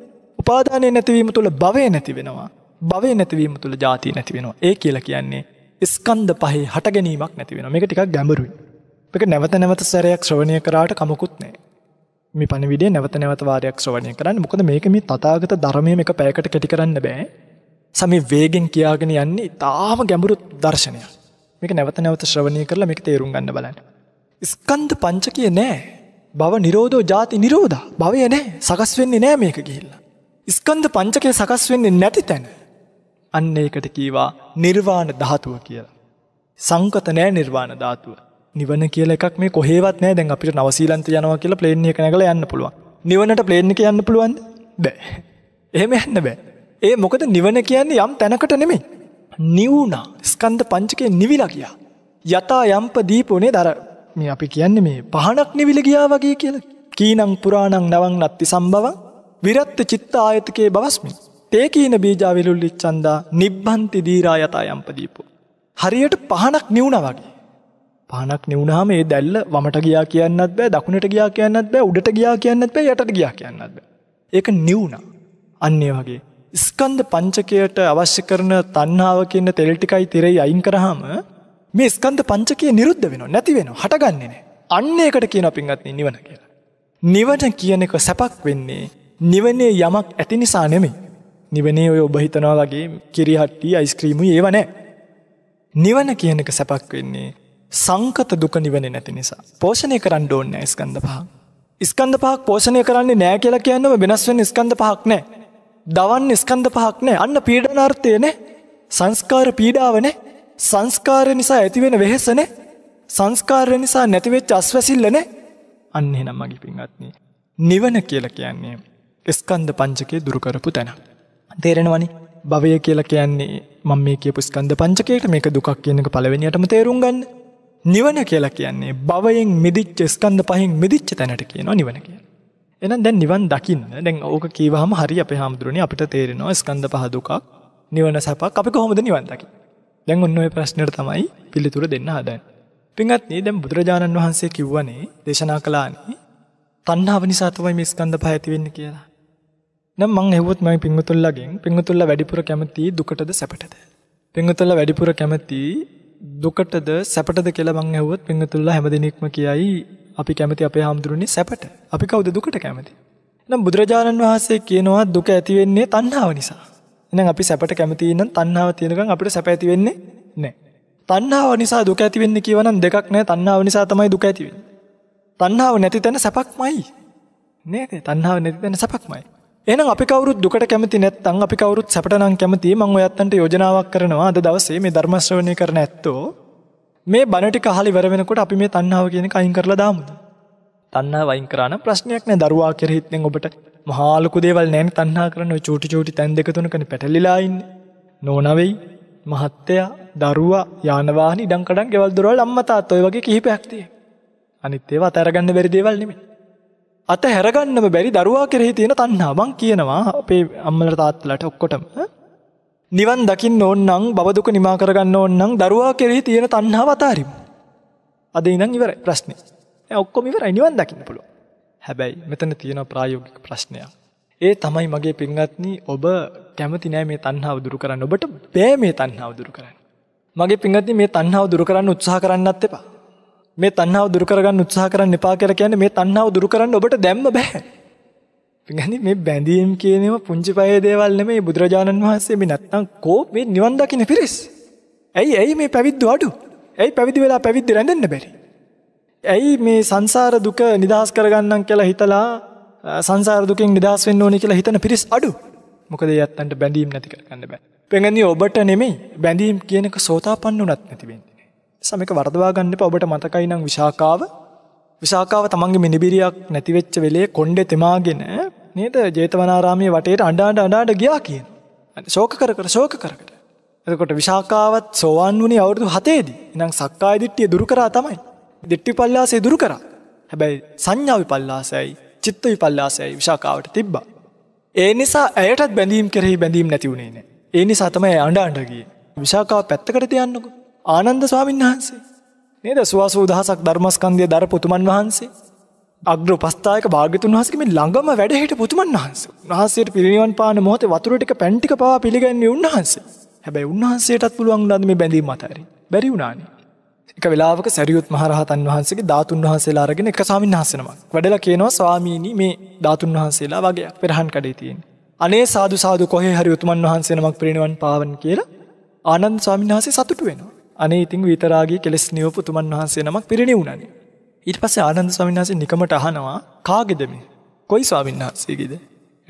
උපාදානය නැතිවීම තුළ භවය නැති වෙනවා. භවය නැතිවීම තුළ ජාතිය නැති වෙනවා. ඒ කියලා කියන්නේ ස්කන්ධ පහේ හට ගැනීමක් නැති වෙනවා. මේක ටිකක් ගැඹුරුයි. මේක නැවත නැවත සැරයක් ශ්‍රවණය කරාට කමකුත් නැහැ. මේ පණිවිඩය නැවත නැවත වාරයක් ශ්‍රවණය කරන්න. මොකද මේක මේ තථාගත ධර්මයේ මේක පැයකට කැටි කරන්න බෑ. සමේ වේගෙන් කියාගෙන යන්නේ ඊටාම ගැඹුරු දර්ශනයක්. මේක නැවත නැවත ශ්‍රවණය කරලා මේක තේරුම් ගන්න බලන්න. ස්කන්ධ පංචකය නෑ. භව නිරෝධෝ ජාති නිරෝධා. භවය නෑ. සකස් වෙන්නේ නෑ මේක ගිහිල්ලා. ස්කන්ධ පංචකය සකස් වෙන්නේ නැති තැන. අන්න ඒකට කීවා නිර්වාණ ධාතුව කියලා. සංකත නෑ නිර්වාණ ධාතුව. නිවන කියලා එකක් මේ කොහේවත් නෑ දැන් අපිට නවසීලන්ත යනවා කියලා ප්ලේන් එක නැගලා යන්න පුළුවන්. නිවනට ප්ලේන් එක යන්න පුළුවන්ද? බෑ. එහෙම යන්න බෑ. ඒ මොකද නිවන කියන්නේ යම් තැනකට නෙමෙයි. නිවුණා. ස්කන්ධ පංචකේ නිවිලා ගියා. යතා යම්ප දීපෝනේ දර මේ අපි කියන්නේ මේ පහනක් නිවිල ගියා වගේ කියලා. කීනං පුරාණං නවං නත්ති සම්භවං විරත්ති චිත්ත ආයතකේ බවස්මි. තේකීන බීජා විලුල්ලිච්ඡන්දා නිබ්බන්ති දීරා යතා යම්ප දීපෝ. හරියට පහනක් නිවුණා වගේ. පහනක් නෙවුනහම ඒ දැල්ල වමට ගියා කියන්නත් බෑ දකුණට ගියා කියන්නත් බෑ උඩට ගියා කියන්නත් බෑ යටට ගියා කියන්නත් බෑ. ඒක නිවුණා. අන්නේ වගේ. ස්කන්ධ පංචකයට අවශ්‍ය කරන තණ්හාව කියන තෙල් ටිකයි තිරේ අයින් කරාම මේ ස්කන්ධ පංචකය නිරුද්ධ වෙනවා නැති වෙනවා හටගන්නේ නැහැ. අන්න ඒකට කියන පින්වත්නි නිවන කියලා. නිවන කියන එක සැපක් වෙන්නේ නිවනේ යමක් ඇති නිසා නෙමෙයි. නිවනේ ඔය ඔබ හිතනවා වගේ කිරිහට්ටි අයිස්ක්‍රීමු ඒව නැහැ. නිවන කියන එක සැපක් වෙන්නේ සංකත දුක නිවෙන නැති නිසා. පෝෂණය කරන්න ඕන්න ස්කන්ධ පහක්. ස්කන්ධ පහක් පෝෂණය කරන්නේ නෑ කියලා කියන්නම වෙනස්වෙන් ස්කන්ධ පහක් නෑ. දවන් ස්කන්ධ පහක් නෑ අන්න පීඩනාර්ථයනේ සංස්කාර පීඩාවනේ සංස්කාරය නිසා ඇතිවෙන වෙහෙසනේ සංස්කාරය නිසා නැතිවෙච් අස්වැසිල්ලනේ අන්න එනම් මගේ පින්ගත්න්නේ. නිවන කියල කියන්නේ. ස්කන්ධ පංචකය දුරුකරපු තැන. තේරෙනවනි භවය කියලා කියන්නේ මම මේ කියපු ස්කන්ධ පංචකයට මේක දුකක් කියනක පළවෙනියටම තේරුම් ගන්න නිවන කියලා කියන්නේ බවයෙන් මිදිච්ච ස්කන්ධ පහෙන් මිදිච්ච තැනට කියනවා නිවන කියලා. එහෙනම් දැන් නිවන් දකින්න දැන් ඕක කීවහම හරි අපේ හාමුදුරනේ අපිට තේරෙනවා ස්කන්ධ පහ දුකක් නිවන සැපක් අපි කොහොමද නිවන් දකින්නේ? දැන් ඔන්න ඔය ප්‍රශ්නෙට තමයි පිළිතුර දෙන්න හදන්නේ. පින්වත්නි දැන් බුදුරජාණන් වහන්සේ කිව්වනේ දේශනා කළානේ තණ්හාව නිසා තමයි මේ ස්කන්ධ පහ ඇති වෙන්නේ කියලා. නම් මං ඇහුවොත් මම පිංගුතුල්ලාගෙන් පිංගුතුල්ලා වැඩිපුර කැමති දුකටද සැපටද? පිංගුතුල්ලා වැඩිපුර කැමති දුකටද සැපටද කියලා මං ඇහුවොත් පින්තුල්ලා හැමදෙනෙක්ම කියයි අපි කැමති අපේ හාමුදුරනේ සැපට. අපි කවුද දුකට කැමති? එහෙනම් බුදුරජාණන් වහන්සේ කියනවා දුක ඇති වෙන්නේ තණ්හාව නිසා. එහෙනම් අපි සැපට කැමති නම් තණ්හාව තියෙනකන් අපිට සැප ඇති වෙන්නේ නැහැ. තණ්හාව නිසා දුක ඇති වෙන්නේ කියවනම් දෙකක් නැහැ. තණ්හාව නිසා තමයි දුක ඇති වෙන්නේ. තණ්හාව නැති තැන සැපක්මයි. නේද? තණ්හාව නැති තැන සැපක්මයි. එහෙනම් අපි කවුරුත් දුකට කැමති නැත්නම් අපි කවුරුත් සැපට නම් කැමති මම ඔයත්තන්ට යෝජනාවක් කරනවා අද දවසේ මේ ධර්ම ශ්‍රවණය කරන ඇත්තෝ මේ බණ ටික අහලා ඉවර වෙනකොට අපි මේ තණ්හාව කියන එක අයින් කරලා දාමුද? තණ්හා වයින් කරාන ප්‍රශ්නයක් නෑ දරුවා කෙරෙහිත්ෙන් ඔබට මහා ලොකු දේවල් නෑනේ තණ්හා කරන ඔය චූටි චූටි තැන් දෙක තුනකනේ පැටලිලා ඉන්නේ. නෝනා වෙයි. මහත්තයා, දරුවා, යාන වාහන ඉඩම් කඩම් ගෙවල් දොරවල් අම්මා තාත්තා ඔය වගේ කිහිපයක් තියෙනවා. අනිත් ඒවා අතහැරගන්න බැරි දේවල් නෙමෙයි. අත හැරගන්නම බැරි දරුවා කෙරෙහි තියෙන තණ්හා. මං කියනවා අපේ අම්මලට තාත්තලට ඔක්කොටම නිවන් දකින්න ඕන නම් බව දුක නිමා කරගන්න ඕන නම් දරුවා කෙරෙහි තියෙන තණ්හාව අතාරිමු. අද ඉඳන් ඉවරයි ප්‍රශ්නේ. ඒ ඔක්කොම ඉවරයි නිවන් දකින්න පුළුවන්. හැබැයි මෙතන තියෙන ප්‍රායෝගික ප්‍රශ්නයක්. ඒ තමයි මගේ පින්වත්නි ඔබ කැමති නෑ මේ තණ්හාව දුරු කරන්න. ඔබට බෑ මේ තණ්හාව දුරු කරන්න. මගේ පින්වත්නි මේ තණ්හාව දුරු කරන්න උත්සාහ කරන්නත් එපා. මේ තණ්හාව දුරු කරගන්න උත්සාහ කරන්න එපා කියලා කියන්නේ මේ තණ්හාව දුරු කරන්න ඔබට දැම්ම බෑ. පින්ගන්නේ මේ බැඳීම් කියනේම පුංචි පහේ දේවල් නෙමෙයි බුදුරජාණන් වහන්සේ මේ නැත්තම් කෝ මේ නිවන් දකින්න පිරිස්. ඇයි ඇයි මේ පැවිද්ද අඩු? ඇයි පැවිදි වෙලා පැවිද්ද රැඳෙන්න බැරි? ඇයි මේ සංසාර දුක නිදහස් කරගන්නම් කියලා හිතලා සංසාර දුකෙන් නිදහස් වෙන්න ඕනේ කියලා හිතන පිරිස් අඩු. මොකද ඒ ඇත්තන්ට බැඳීම් නැති කරගන්න බෑ. පෙන්ගන්නේ ඔබට නෙමෙයි බැඳීම් කියනක සෝතාපන්න උනත් නැති වෙන්නේ. නිසා මේක වරදවා ගන්න එපා. ඔබට මතකයි නම් විශාකාව විශාකාව තමන්ගේ මිනිබිරියක් නැති වෙච්ච වෙලේ කොණ්ඩේ තෙමාගෙන නේද ජේතවනාරාමයේ වටේට අඬාඬ අඬාඬ ගියා කියන. ශෝක කර කර ශෝක කර කර. එතකොට විශාකාවත් සෝවන් වුණේ අවුරුදු 7ේදී. එහෙනම් සක්කාය දිට්ඨිය දුරු කරා තමයි. දිට්ඨි පල්ලාසය දුරු කරා. හැබැයි සංඥා විපල්ලාසයයි චිත්ත විපල්ලාසයයි විශාකාවට තිබ්බා. ඒ නිසා ඇයටත් බැඳීම් කෙරෙහි බැඳීම් නැති වුණේ නෑ. ඒ නිසා තමයි අඬ අඬ ගියේ. විශාකාව පැත්තකට තියන්නකෝ. ආනන්ද ස්වාමීන් වහන්සේ. නේද? සුවසූ දහසක් ධර්මස්කන්ධය දරපු උතුමන් වහන්සේ. අග්‍ර උපස්ථායක භාග්‍යතුන් වහන්සේගේ මේ ළඟම වැඩ හිටපු උතුමන් වහන්සේ. උන්වහන්සේට පිරිනිවන් පාන මොහොතේ වතුර ටික පැන් ටික පවා පිළිගන්නේ උන්වහන්සේ. හැබැයි උන්වහන්සේටත් පුළුවන් වුණාද මේ බැඳීම අතහැරින්? බැරි වුණානේ. එක වෙලාවක සැරියුත් මහරහතන් වහන්සේගේ ධාතුන් වහන්සේලා අරගෙන එක ස්වාමීන් වහන්සේ නමක් වැඩලා කියනවා ස්වාමීනි මේ ධාතුන් වහන්සේලා වගේ පෙරහන් කඩේ තියෙන. අනේ සාදු සාදු කොහේ හරි උතුමන් වහන්සේ නමක් පිරිනවන් පාවන් කියලා ආනන්ද ස්වාමීන් වහන්සේ සතුටු වෙනවා. අනේ ඉතින් විතරාගේ කෙලෙස් නියෝපු තුමන් වහන්සේ නමක් පිරිණිවුණනේ. ඊට පස්සේ ආනන්ද ස්වාමීන් වහන්සේ නිකමට අහනවා කාගෙද මේ? කොයි ස්වාමීන් වහන්සේගේද?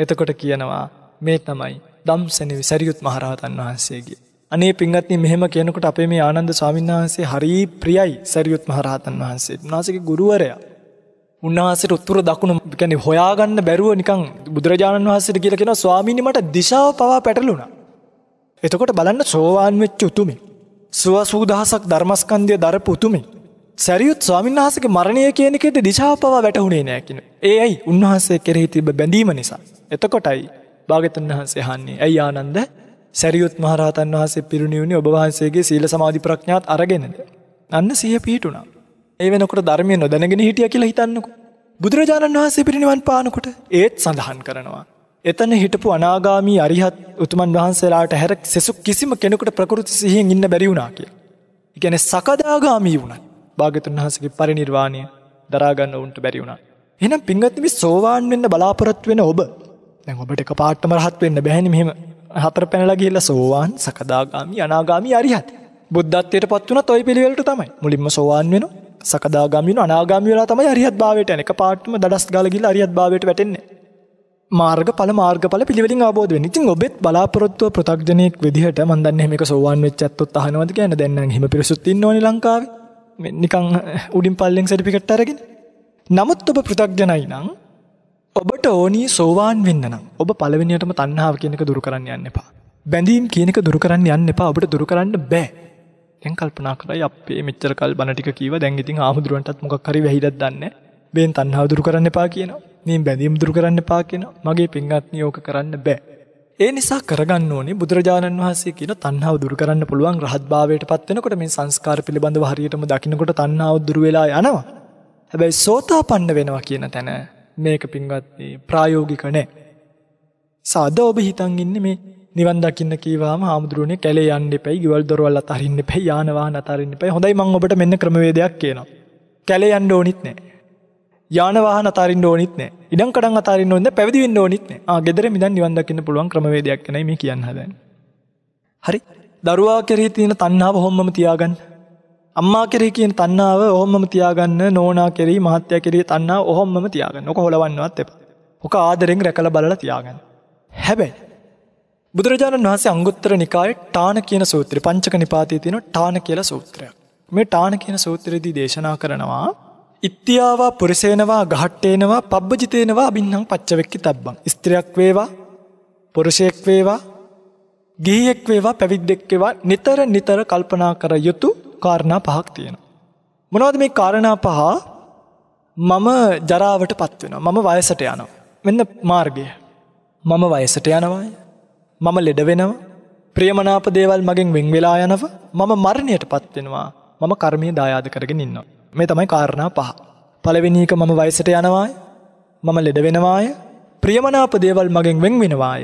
එතකොට කියනවා මේ තමයි ධම්සෙනි සරියුත් මහරහතන් වහන්සේගේ. අනේ පින්වත්නි මෙහෙම කියනකොට අපේ මේ ආනන්ද ස්වාමීන් වහන්සේ හරි ප්‍රියයි සරියුත් මහරහතන් වහන්සේ. උන්වහන්සේගේ ගුරුවරයා. උන්වහන්සේට උත්තර දකුණු කියන්නේ හොයාගන්න බැරුව නිකන් බුදුරජාණන් වහන්සේට කියලා කියනවා ස්වාමීනි මට දිශාව පවා පැටළුණා. එතකොට බලන්න සෝවාන් වෙච්ච උතුමේ සුවසූ දහසක් ධර්මස්කන්දය දරපු උතුමි. සැරියුත් ස්වාමින් වහසගේ මරණය කියනෙකට දිශාව පවා වැටහුණේ නෑකින. ඒ ඇයි උන්වහන්සේ කෙරෙහි තිබ බැඳීම නිසා. එතකොටයි භාගතන් වහන්සේ හන්නේ ඇයි ආනන්ද සැරියුත් මහරහතන් වහන්සේ පිරුණියුණි ඔබවහන්සේගේ සීල සමාධි ප්‍රඥාත් අරගෙනද. අන්න සිහ පිහිටුනා. ඒ වෙනකොට ධර්මය නොදැනගෙන හිටිය කියලා හිතන්නකු. බුදුරජාණන් වහන්සේ පිරිනිවන් පානකොට ඒත් සඳහන් කරනවා. එතන හිටපු අනාගාමී අරිහත් උතුමන් වහන්සේලාට හැර සෙසු කිසිම කෙනෙකුට ප්‍රකෘති සිහියෙන් ඉන්න බැරි වුණා කිය. ඉගැන සකදාගාමී වුණයි භාගතුන් වහන්සගේ පරිනිර්වාණය දරාගන්න උන්ට බැරි වුණා. එනම් පින්ගත්තිමි සෝවාන් වෙන්න බලාපොරොත් වෙන ඔබ දැන් ඔබට එක පාට්ටම රහත් වෙන්න බැහැනි මෙහෙම හතර පැනලා ගිහිල්ලා සෝවාන් සකදාගාමි අනාගාමි අරිහත් බුද්ධත්වයට පත් වුණා toy පිළිවෙලට තමයි මුලින්ම සෝවාන් වෙනවා සකදාගාමි වෙනවා අනාගාමි වෙලා තමයි අරිහත් භාවයට යන එක පාට්ටම දඩස් ගාලා ගිහිල්ලා අරිහත් භාවයට වැටෙන්නේ මාර්ගඵල මාර්ගඵල පිළිවෙලින් ආબોධ වෙන. ඉතින් ඔබෙත් බලාපොරොත්තුව ප්‍රතග්ජනෙක් විදිහට මම දන්නේ මේක සෝවාන් වෙච්ච ඇත්තොත් අහනවද කියන්නේ දැන් නම් එහෙම පිරිසුත් ඉන්නෝනේ ලංකාවේ. නිකන් උඩින් පල්ලෙන් සර්ටිෆිකට් අරගෙන. නමුත් ඔබ ප්‍රතග්ජනයි නම් ඔබට ඕනී සෝවාන් වෙන්න නම් ඔබ පළවෙනියටම තණ්හාව කියන එක දුරු කරන්න යන්න එපා. බැඳීම් කියන එක දුරු කරන්න යන්න එපා. ඔබට දුරු කරන්න බෑ. දැන් කල්පනා කරයි අපේ මෙච්චර කල් බණ ටික කීවා දැන් ඉතින් ආහුදුරන්ටත් මොකක් හරි වැහිදක් දන්නේ. බෙන් තණ්හාව දුරු කරන්න එපා කියනවා. මේ බැඳීම් දුරු කරන්න එපා කියනවා. මගේ පින්වත්නි ඕක කරන්න බෑ. ඒ නිසා කරගන්න ඕනේ බුදුරජාණන් වහන්සේ කියන තණ්හාව දුරු කරන්න පුළුවන් රහත්භාවයටපත් වෙනකොට මේ සංස්කාර පිළිබඳව හරියටම දකින්නකොට තණ්හාව දුරු වෙලා යනවා. හැබැයි සෝතාපන්න වෙනවා කියන තැන මේක පින්වත්නි ප්‍රායෝගික නෑ. සාද ඔබ හිතන් ඉන්නේ මේ නිවන් දකින්න කීවාම හාමුදුරුවනේ කැලේ යන්න එපයි, ගෙවල් දොරවල් අතරින්න එපයි, යාන වාහන අතරින්න එපයි. හොඳයි මම ඔබට මෙන්න ක්‍රමවේදයක් කියනවා. කැලේ යන්න ඕනිත් නැහැ. යානවාහන අතාරින් ඕනිත් නෑ ඉඩම් කඩන් අතාරින් ඕන්න පැවිදිවෙන්න ඕනිත් නෑ ගෙදර මිදන් නිවන් දකින්න පුළුවන් ක්‍රමවේදයක් නෑ මේ කියන්න හැදැන් හරි දරුවා කෙරෙහි තියෙන තණ්හාව හොම්මම තියාගන්න අම්මා කෙරෙහි කියන තණ්හාව ඔහොම්මම තියාගන්න නෝනා කෙරෙහි මහත්තයා කෙරෙහි තණ්හාව ඔහොම්මම තියාගන්න ඔක හොලවන්නවත් එපා ඔක ආදරෙන් රැකලා බලලා තියාගන්න හැබැයි බුදුරජාණන් වහන්සේ අංගුත්තර නිකායේ ටාන කියන සූත්‍රය පංචක නිපාතයේ තියෙන ටාන කියලා සූත්‍රයක් මේ ටාන කියන සූත්‍රයේදී දේශනා කරනවා ඉත්‍යාවා පුරුෂේනවා ගහට්ටේනවා පබ්බජිතේනවා අබින්නම් පච්චවෙක්කි තබ්බං. ස්ත්‍රියක් වේවා පුරුෂයෙක් වේවා ගිහියෙක් වේවා පැවිද්දෙක් වේවා නිතර නිතර කල්පනා කර යුතු කාරණා පහක් තියෙනවා. මොනවද මේ කාරණා පහ? මම ජරාවට පත් වෙනවා. මම වයසට යනවා. මෙන්න මාර්ගය. මම වයසට යනවා. මම ලෙඩ වෙනවා. ප්‍රියමනාප දේවල් මගෙන් වෙන් වෙලා යනවා. මම මරණයට පත් වෙනවා. මම කර්මයේ දායාද කරගෙන ඉන්නවා. මේ තමයි කාරණා පහ. පළවෙනි එක මම වයසට යනවාය. මම ලෙඩ වෙනවාය. ප්‍රියමනාප දේවල් මගෙන් වෙන් වෙනවාය.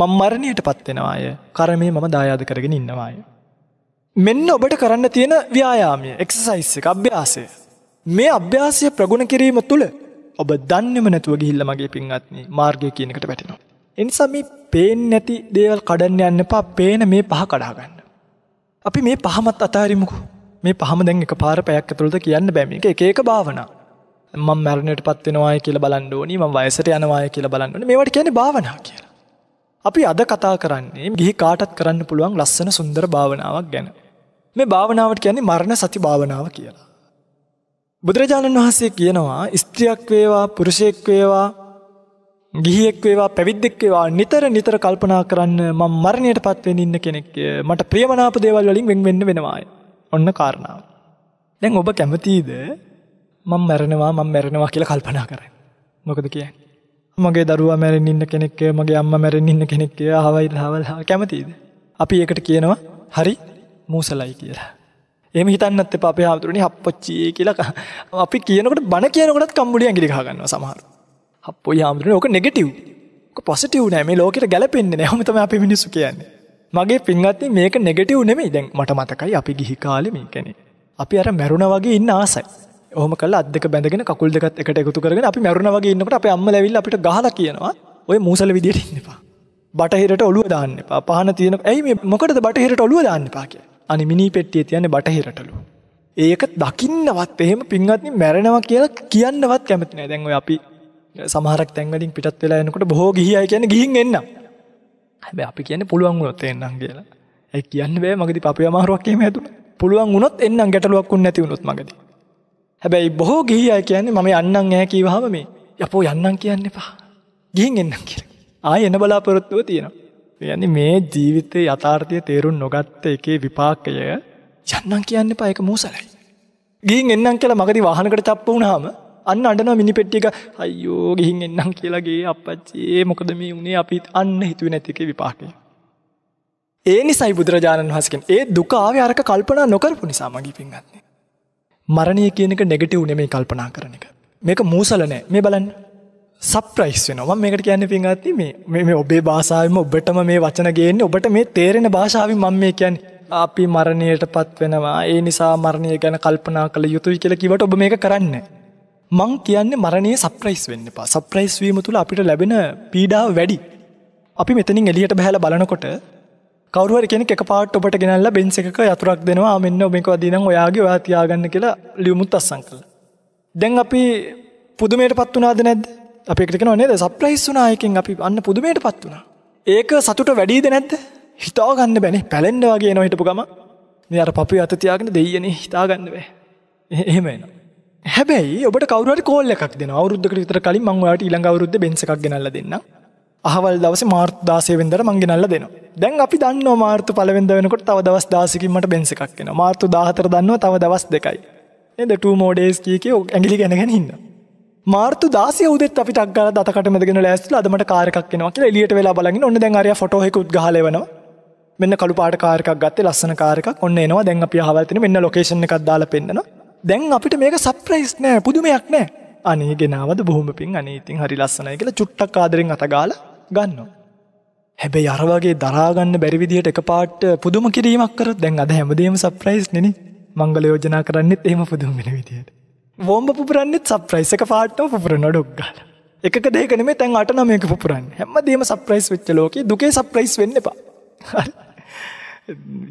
මම මරණයටපත් වෙනවාය. කර්මය මම දායාද කරගෙන ඉන්නවාය. මෙන්න ඔබට කරන්න තියෙන ව්‍යායාමය, එක්සර්සයිස් එක, අභ්‍යාසය. මේ අභ්‍යාසය ප්‍රගුණ කිරීම තුළ ඔබ දන්නේම නැතුව ගිහිල්ලා මගේ පින්වත්නි මාර්ගය කියන එකට වැටෙනවා. ඒ නිසා මේ පේන්නේ නැති දේවල් කඩන්න යන්න එපා. පේන මේ පහ කඩා ගන්න. අපි මේ පහමත් අතාරිමුකෝ. මේ පහම දැන් එක පාර පැයක් ඇතුළට කියන්න බැමි එක ඒක භාවනා මං මැරණයට පත්වෙනවාය කියලා බලන්ඩෝනි ම වයසට යනවාය කියලා බලන්න මේවට කියන භාවනා කියලා. අපි අද කතා කරන්නේ ගිහි කාටත් කරන්න පුළුවන් ලස්සන සුන්දර භාවනාවක් ගැන. මේ භාවනාවට කියන්නේ මරණ සති භාවනාව කියලා. බුදුරජාණන් වහන්සේ කියනවා ස්ත්‍රියක් වේවා පුරුෂයෙක් වේවා ගිහියෙක් වේවා පැවිද්දෙක් වේවා නිතර නිතර කල්පනා කරන්න මම මරණයට පත්වෙන්න ඉන්න කෙනෙක් මට ප්‍රියමනාප දේවල් වලින් වෙන් වෙන්න වෙනවායි. ඔන්න කාරණාව. දැන් ඔබ කැමතිද මම මැරෙනවා මම මැරෙනවා කියලා කල්පනා කරන්න. මොකද කියන්නේ? මගේ දරුවා මැරෙන්න ඉන්න කෙනෙක්, මගේ අම්මා මැරෙන්න ඉන්න කෙනෙක්, ආවයි ආවල් කැමතිද? අපි ඒකට කියනවා හරි මූසලයි කියලා. එහෙම හිතන්නත් එපා අපේ හාමුදුරනේ හප්පච්චි කියලා අපි කියනකොට බන කියනකොටත් කම්බුඩි ඇඟිලි ගහ ගන්නවා සමහර. හප්පොයි හාමුදුරනේ ඕක නෙගටිව්. ඕක පොසිටිව් නෑ මේ ලෝකෙට ගැලපෙන්නේ නෑ. ඔහොම තමයි අපි මිනිස්සු කියන්නේ. මගේ පින්වත්නි මේක නෙගටිව් නෙමෙයි. දැන් මට මතකයි අපි ගිහි කාලේ මේ කියන්නේ. අපි අර මැරුණා වගේ ඉන්න ආසයි. ඔහොම කළා අත් දෙක බැඳගෙන කකුල් දෙකත් එකට එකතු කරගෙන අපි මැරුණා වගේ ඉන්නකොට අපේ අම්මලා ඇවිල්ලා අපිට ගහලා කියනවා ඔය මූසල විදියට ඉන්න එපා. බටහිරට ඔළුව දාන්න එපා. පහන තියෙන ඇයි මේ මොකටද බටහිරට ඔළුව දාන්න එපා කිය. අනි මිනි පෙට්ටිය තියන්නේ බටහිරටලු. ඒක දකින්නවත් එහෙම පින්වත්නි මැරෙනවා කියලා කියන්නවත් කැමති නෑ. දැන් ඔය අපි සමහරක් තැන්වලින් පිටත් වෙලා යනකොට බොහෝ ගිහි අය කියන්නේ ගිහින් එන්නම්. හැබැයි අපි කියන්නේ පුළුවන් වුණොත් එන්නම් කියලා. ඒ කියන්න බෑ මගදී පපුවේ අමාරුවක් එහෙම හැදුණා. පුළුවන් වුණොත් එන්නම් ගැටලුවක් වුණ නැති වුණොත් මගදී. හැබැයි බොහෝ ගිහි අය කියන්නේ මම යන්නම් ඈ කීවහම මේ යපෝ යන්නම් කියන්න එපා. ගිහින් එන්නම් කියලා. ආයෙ එන බලාපොරොත්තුව තියෙනවා. කියන්නේ මේ ජීවිතේ යථාර්ථය තේරුම් නොගත්ත එකේ විපාකය යන්නම් කියන්න එපා ඒක මෝසලයි. ගිහින් එන්නම් කියලා මගදී වාහනකට තප්පු වුණාම අන්න අඬනවා මිනි පෙට්ටිය එක අයියෝ ගිහින් එන්නම් කියලා ගේ අප්පච්චි මොකද මේ උනේ අපි අන්න හිතුවේ නැති එකේ විපාකය. ඒ නිසයි බුදුරජාණන් වහන්සේ කියන්නේ ඒ දුක ආවේ අරක කල්පනා නොකරපු නිසා මගේ පින්වත්නි. මරණය කියන එක නෙගටිව් නෙමෙයි කල්පනා කරන එක. මේක මූසල නෑ. මේ බලන්න. සප්‍රයිස් වෙනවා මේකට කියන්නේ පින්වත්නි මේ මේ මේ ඔබේ භාෂාවෙම ඔබටම මේ වචන ගේන්නේ ඔබට මේ තේරෙන භාෂාවෙන් මම මේ කියන්නේ අපි මරණයටපත් වෙනවා ඒ නිසා මරණය ගැන කල්පනා කළ යුතුයි කියලා කිව්වට ඔබ මේක කරන්නේ මං කියන්නේ මරණයේ සප්‍රයිස් වෙන්න එපා. සප්‍රයිස් වීම තුළ අපිට ලැබෙන පීඩාව වැඩි. අපි මෙතනින් එළියට බහැලා බලනකොට කවුරු හරි කෙනෙක් එකපාරට ඔබට ගෙනල්ලා බෙන්ස් එකක යතුරක් දෙනවා මෙන්න ඔබ මේක අදිනම් ඔයාගේ ඔයා තියාගන්න කියලා ලියුමුත් අස්සම් කළා. දැන් අපි පුදුමයටපත් වුණාද නැද්ද? අපි ඒකට කියනවා නේද? සප්‍රයිස් වුණා එකෙන් අපි අන්න පුදුමයටපත් වුණා. ඒක සතුට වැඩිද නැද්ද? හිතා ගන්න බැනේ. පැලෙන්න වගේ එනවා හිටපු ගම. මේ අර පපුවේ අත තියාගෙන දෙයියනේ හිතා ගන්න බෑ. එහෙම එනවා. හැබැයි ඔබට කවරුවට කෝල්ල එකක් දෙෙන අවුද්ධකට විතර කලින් මංවාට ඉළඟ අවරුද්ධ බෙන්ස එකක් ගෙනල්ල දෙන්න අහවල් දවස මාර්ත දාසයවෙදර මංගෙනල්ල දෙන දැන් අපි දන්න මාර්ත පලවෙද වෙනකොට තව දවස් දාසකින්මට බෙන්ස එකක්ෙන මාර්තු දාහතර දන්න තව දවස් දෙකයි එදට මෝඩේස් කියක ඇගිලි ගැනගෙන ඉන්න මාර්තු දස ද අපි ක් දකටමගෙන ලෑස් අදමට කාරක්න කිය ලියට වෙලා බලගින් ඔන්න දැන් අරය ෆොටෝහෙකුත් ගලවනවා මෙන්න කළු පාට කාරකක් ගත්තේ ලස්සන කාරක් ඔන්න එනවා දැන් අපි හවල්තින මෙන්න ලොකේෂණ එකක් දාලා පෙන්න්නවා දැන් අපිට මේක සප්‍රයිස් නෑ පුදුමයක් නෑ අනේ ගෙනවද බොහොම පින් අනේ ඉතින් හරි ලස්සනයි කියලා චුට්ටක් ආදරෙන් අතගාලා ගන්නවා. හැබැයි අර වගේ දරාගන්න බැරි විදිහට එකපාරට පුදුම කිරීමක් කරොත් දැන් අද හැමදේම සප්‍රයිස් නෙනේ. මංගල යෝජනා කරන්නෙත් එහෙම පුදුම වෙන විදිහට. බෝම්බ පුපුරන්නෙත් සප්‍රයිස් එක පාටම පුපුරනවා ඩොග් ගාලා. එකක දෙක නෙමෙයි දැන් අට නමයක පුපුරන්නේ. හැමදේම සප්‍රයිස් වෙච්ච ලෝකේ දුකේ සප්‍රයිස් වෙන්න එපා. හරි.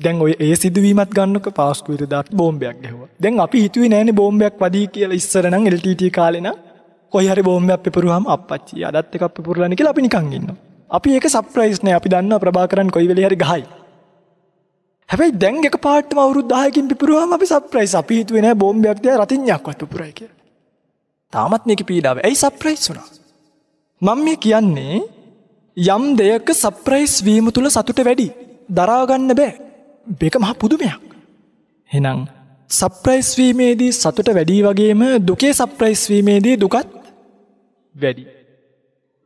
දැන් ඔය ඒ සිදුවීමත් ගන්නක පාස්කු විරදාත් බෝම්බයක් ගැහුවා. දැන් අපි හිතුවේ නෑනේ බෝම්බයක් වදී කියලා ඉස්සර නම් LTT කාලේ නම් කොයි හරි බෝම්බයක් පෙපරුවාම අප්පච්චි අදත් එකක් පෙපුරලානේ කියලා අපි නිකන් ඉන්නවා. අපි ඒක සර්ප්‍රයිස් නෑ අපි දන්නවා ප්‍රභාකරන් කොයි වෙලේ හරි ගහයි. හැබැයි දැන් එක පාටම අවුරුදු 10කින් පෙපරුවාම අපි සර්ප්‍රයිස් අපි හිතුවේ නෑ බෝම්බයක් දිහා රතිඤ්ඤයක්වත් පෙපුරයි කියලා. තාමත් මේක පීඩාව. ඇයි සර්ප්‍රයිස් වුණා? මම මේ කියන්නේ යම් දෙයක සර්ප්‍රයිස් වීම තුල සතුට වැඩි. දරාගන්න බෑ. බේක මහ පුදුමයක්. හෙනම් සප්‍රයිස් වීමේදී සතුට වැඩී වගේම දුකේ සප්‍රයිස් වීමේදී දුකත් වැඩි.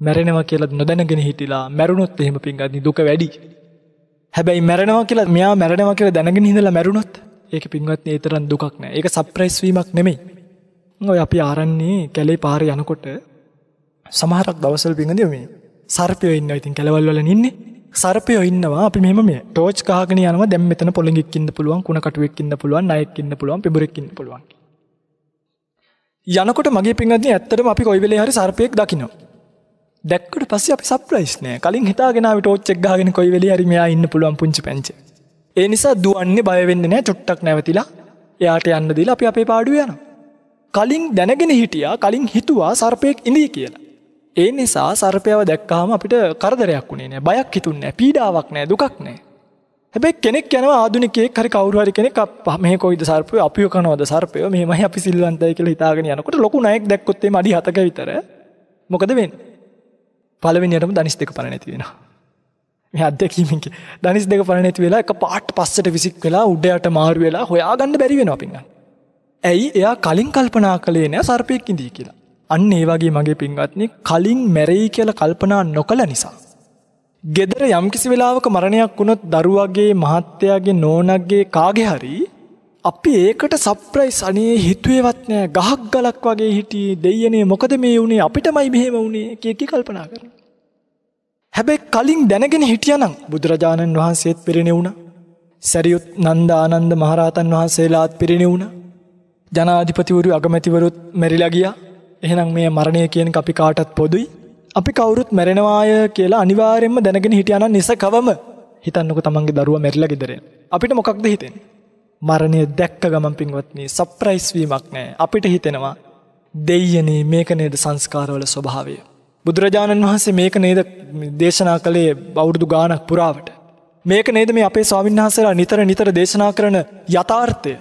මැරෙනවා කියලත් නොදැනගෙන හිටිලා මැරුණොත් එහෙම පින්ගත්නි දුක වැඩි. හැබැයි මැරෙනවා කියලා මෙයා මැරෙනවා කියලා දැනගෙන හිඳලා මැරුණොත් ඒක පින්වත් ඒතරන් දුකක් නෑ. ඒක සප්‍රයිස් වීමක් නෙමෙයි. ඔය අපි ආරන්නේ කැලේ පාර යනකොට සමහරක් දවසල් පිඟදී මේ සර්පයෝ ඉන්නවා. ඉතින් කැලවල් වල ඉන්නේ. සර්පයෝ ඉන්නවා අපි මෙහෙම මේ ටෝච් කහගෙන යනවා දැන් මෙතන පොළඟෙක් ඉන්න පුළුවන් කුණකටුවෙක් ඉන්න පුළුවන් ණයෙක් ඉන්න පුළුවන් පිබුරෙක් ඉන්න පුළුවන් යනකොට මගේ පින්වත්නි ඇත්තටම අපි කොයි වෙලේ හරි සර්පයෙක් දකිනවා දැක්කට පස්සේ අපි සර්ප්‍රයිස් නෑ කලින් හිතාගෙන අපි ටෝච් එක ගහගෙන කොයි වෙලේ හරි මෙයා ඉන්න පුළුවන් පුංචි පැංචේ ඒ නිසා දුවන්නේ බයවෙන්න නෑ චුට්ටක් නැවතිලා එයාට යන්න දීලා අපි අපේ පාඩුව යනවා කලින් දැනගෙන හිටියා කලින් හිතුවා සර්පයෙක් ඉඳී කියලා ඒ නිසා සර්පයාව දැක්කාම අපිට කරදරයක් වුණේ නෑ බයක් හිතුන්නේ පීඩාවක් නෑ දුකක් නෑ හැබැයි කෙනෙක් යනවා ආදුනිකයෙක් හරි කවුරු හරි කෙනෙක් මේ කොයිද සර්පය අපිව කනවද සර්පය මෙහෙමයි අපි සිල්වන්තයි කියලා හිතාගෙන යනකොට ලොකු ණයෙක් දැක්කොත් එimhe අඩි 7ක විතර මොකද වෙන්නේ පළවෙනියටම දනිස් දෙක පණ නැති වෙනවා මේ අත්දැකීමෙන් දනිස් දෙක පණ නැති වෙලා එක පාට පස්සට විසික් වෙලා උඩයට මාරු වෙලා හොයාගන්න බැරි වෙනවා පිංගන් ඇයි එයා කලින් කල්පනා කළේ නෑ සර්පයෙක් ඉඳී කියලා අන්න ඒ වගේ මගේ පින්වත්නි කලින් මැරෙයි කියලා කල්පනා නොකළ නිසා. ගෙදර යම්කිසි වෙලාවක මරණයක් වුණොත් දරුවගේ මහත්තයාගේ නෝනක්ගේ කාගේ හරි අපි ඒකට සප්‍රයිස් අනේ හිතුවේවත් නෑ ගහක් ගලක් වගේ හිටියේ දෙයනේ මොකද මේ වුණේ අපිටමයි මෙහෙම වුණේ කේකි කල්පනා කරන. හැබැයි කලින් දැනගෙන හිටියනම් බුදුරජාණන් වහන්සේත් පිරිණෙවුණ. සැරියුත් නන්ද ආනන්ද මහරහතන් වහන්සේලාත් පිරිණෙවුණ. ජනාධිපතිවරු අගමැතිවරුත් මැරිලා ගියා එහෙනම් මේ මරණය කියන අපි කාටත් පොදුයි. අපි කවුරුත් මැරෙනවාය කියලා අනිවාර්යෙන්ම දැනගෙන හිටියනම් නිසකවම හිතන්නකො තමන්ගේ දරුවා මැරිලා ගෙදර අපිට මොකක්ද හිතෙන්නේ? මරණය දැක්ක ගමන් පින්වත්නි සර්ප්‍රයිස් වීමක් නැහැ. අපිට හිතෙනවා දෙයියනේ මේක නේද සංස්කාරවල ස්වභාවය. බුදුරජාණන් වහන්සේ මේක නේද දේශනා කළේ බෞරුදු ගානක් පුරාවට. මේක නේද මේ අපේ ස්වාමීන් වහන්සේලා නිතර නිතර දේශනා කරන යථාර්ථය.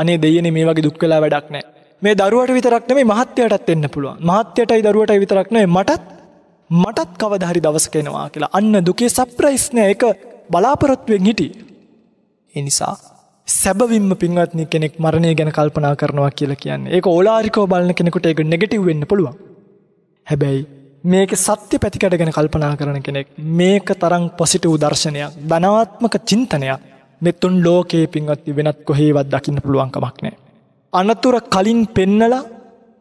අනේ දෙයියනේ මේ වගේ දුක් වෙලා වැඩක් නැහැ. මේ දරුවට විතරක් නෙමේ මහත්යටත් එන්න පුළුවන්. මහත්යටයි දරුවටයි විතරක් නෙමේ මටත් මටත් කවදාහරි දවසක එනවා කියලා. අන්න දුකේ සර්ප්‍රයිස් නෑ ඒක බලාපොරොත්තුවෙන් හිටියේ. ඒ නිසා සැබවින්ම පින්වත්නි කෙනෙක් මරණය ගැන කල්පනා කරනවා කියලා කියන්නේ. ඒක ඕලාරිකව බලන කෙනෙකුට ඒක නෙගටිව් වෙන්න පුළුවන්. හැබැයි මේක සත්‍ය පැතිකඩ ගැන කල්පනා කරන කෙනෙක් මේක තරම් පොසිටිව් දර්ශනයක්, ධනාත්මක චින්තනයක් මෙතුන් ලෝකයේ පින්වත්නි වෙනත් කොහේවත් දකින්න පුළුවන් කමක් නැහැ. අනතුර කලින් පෙන්නලා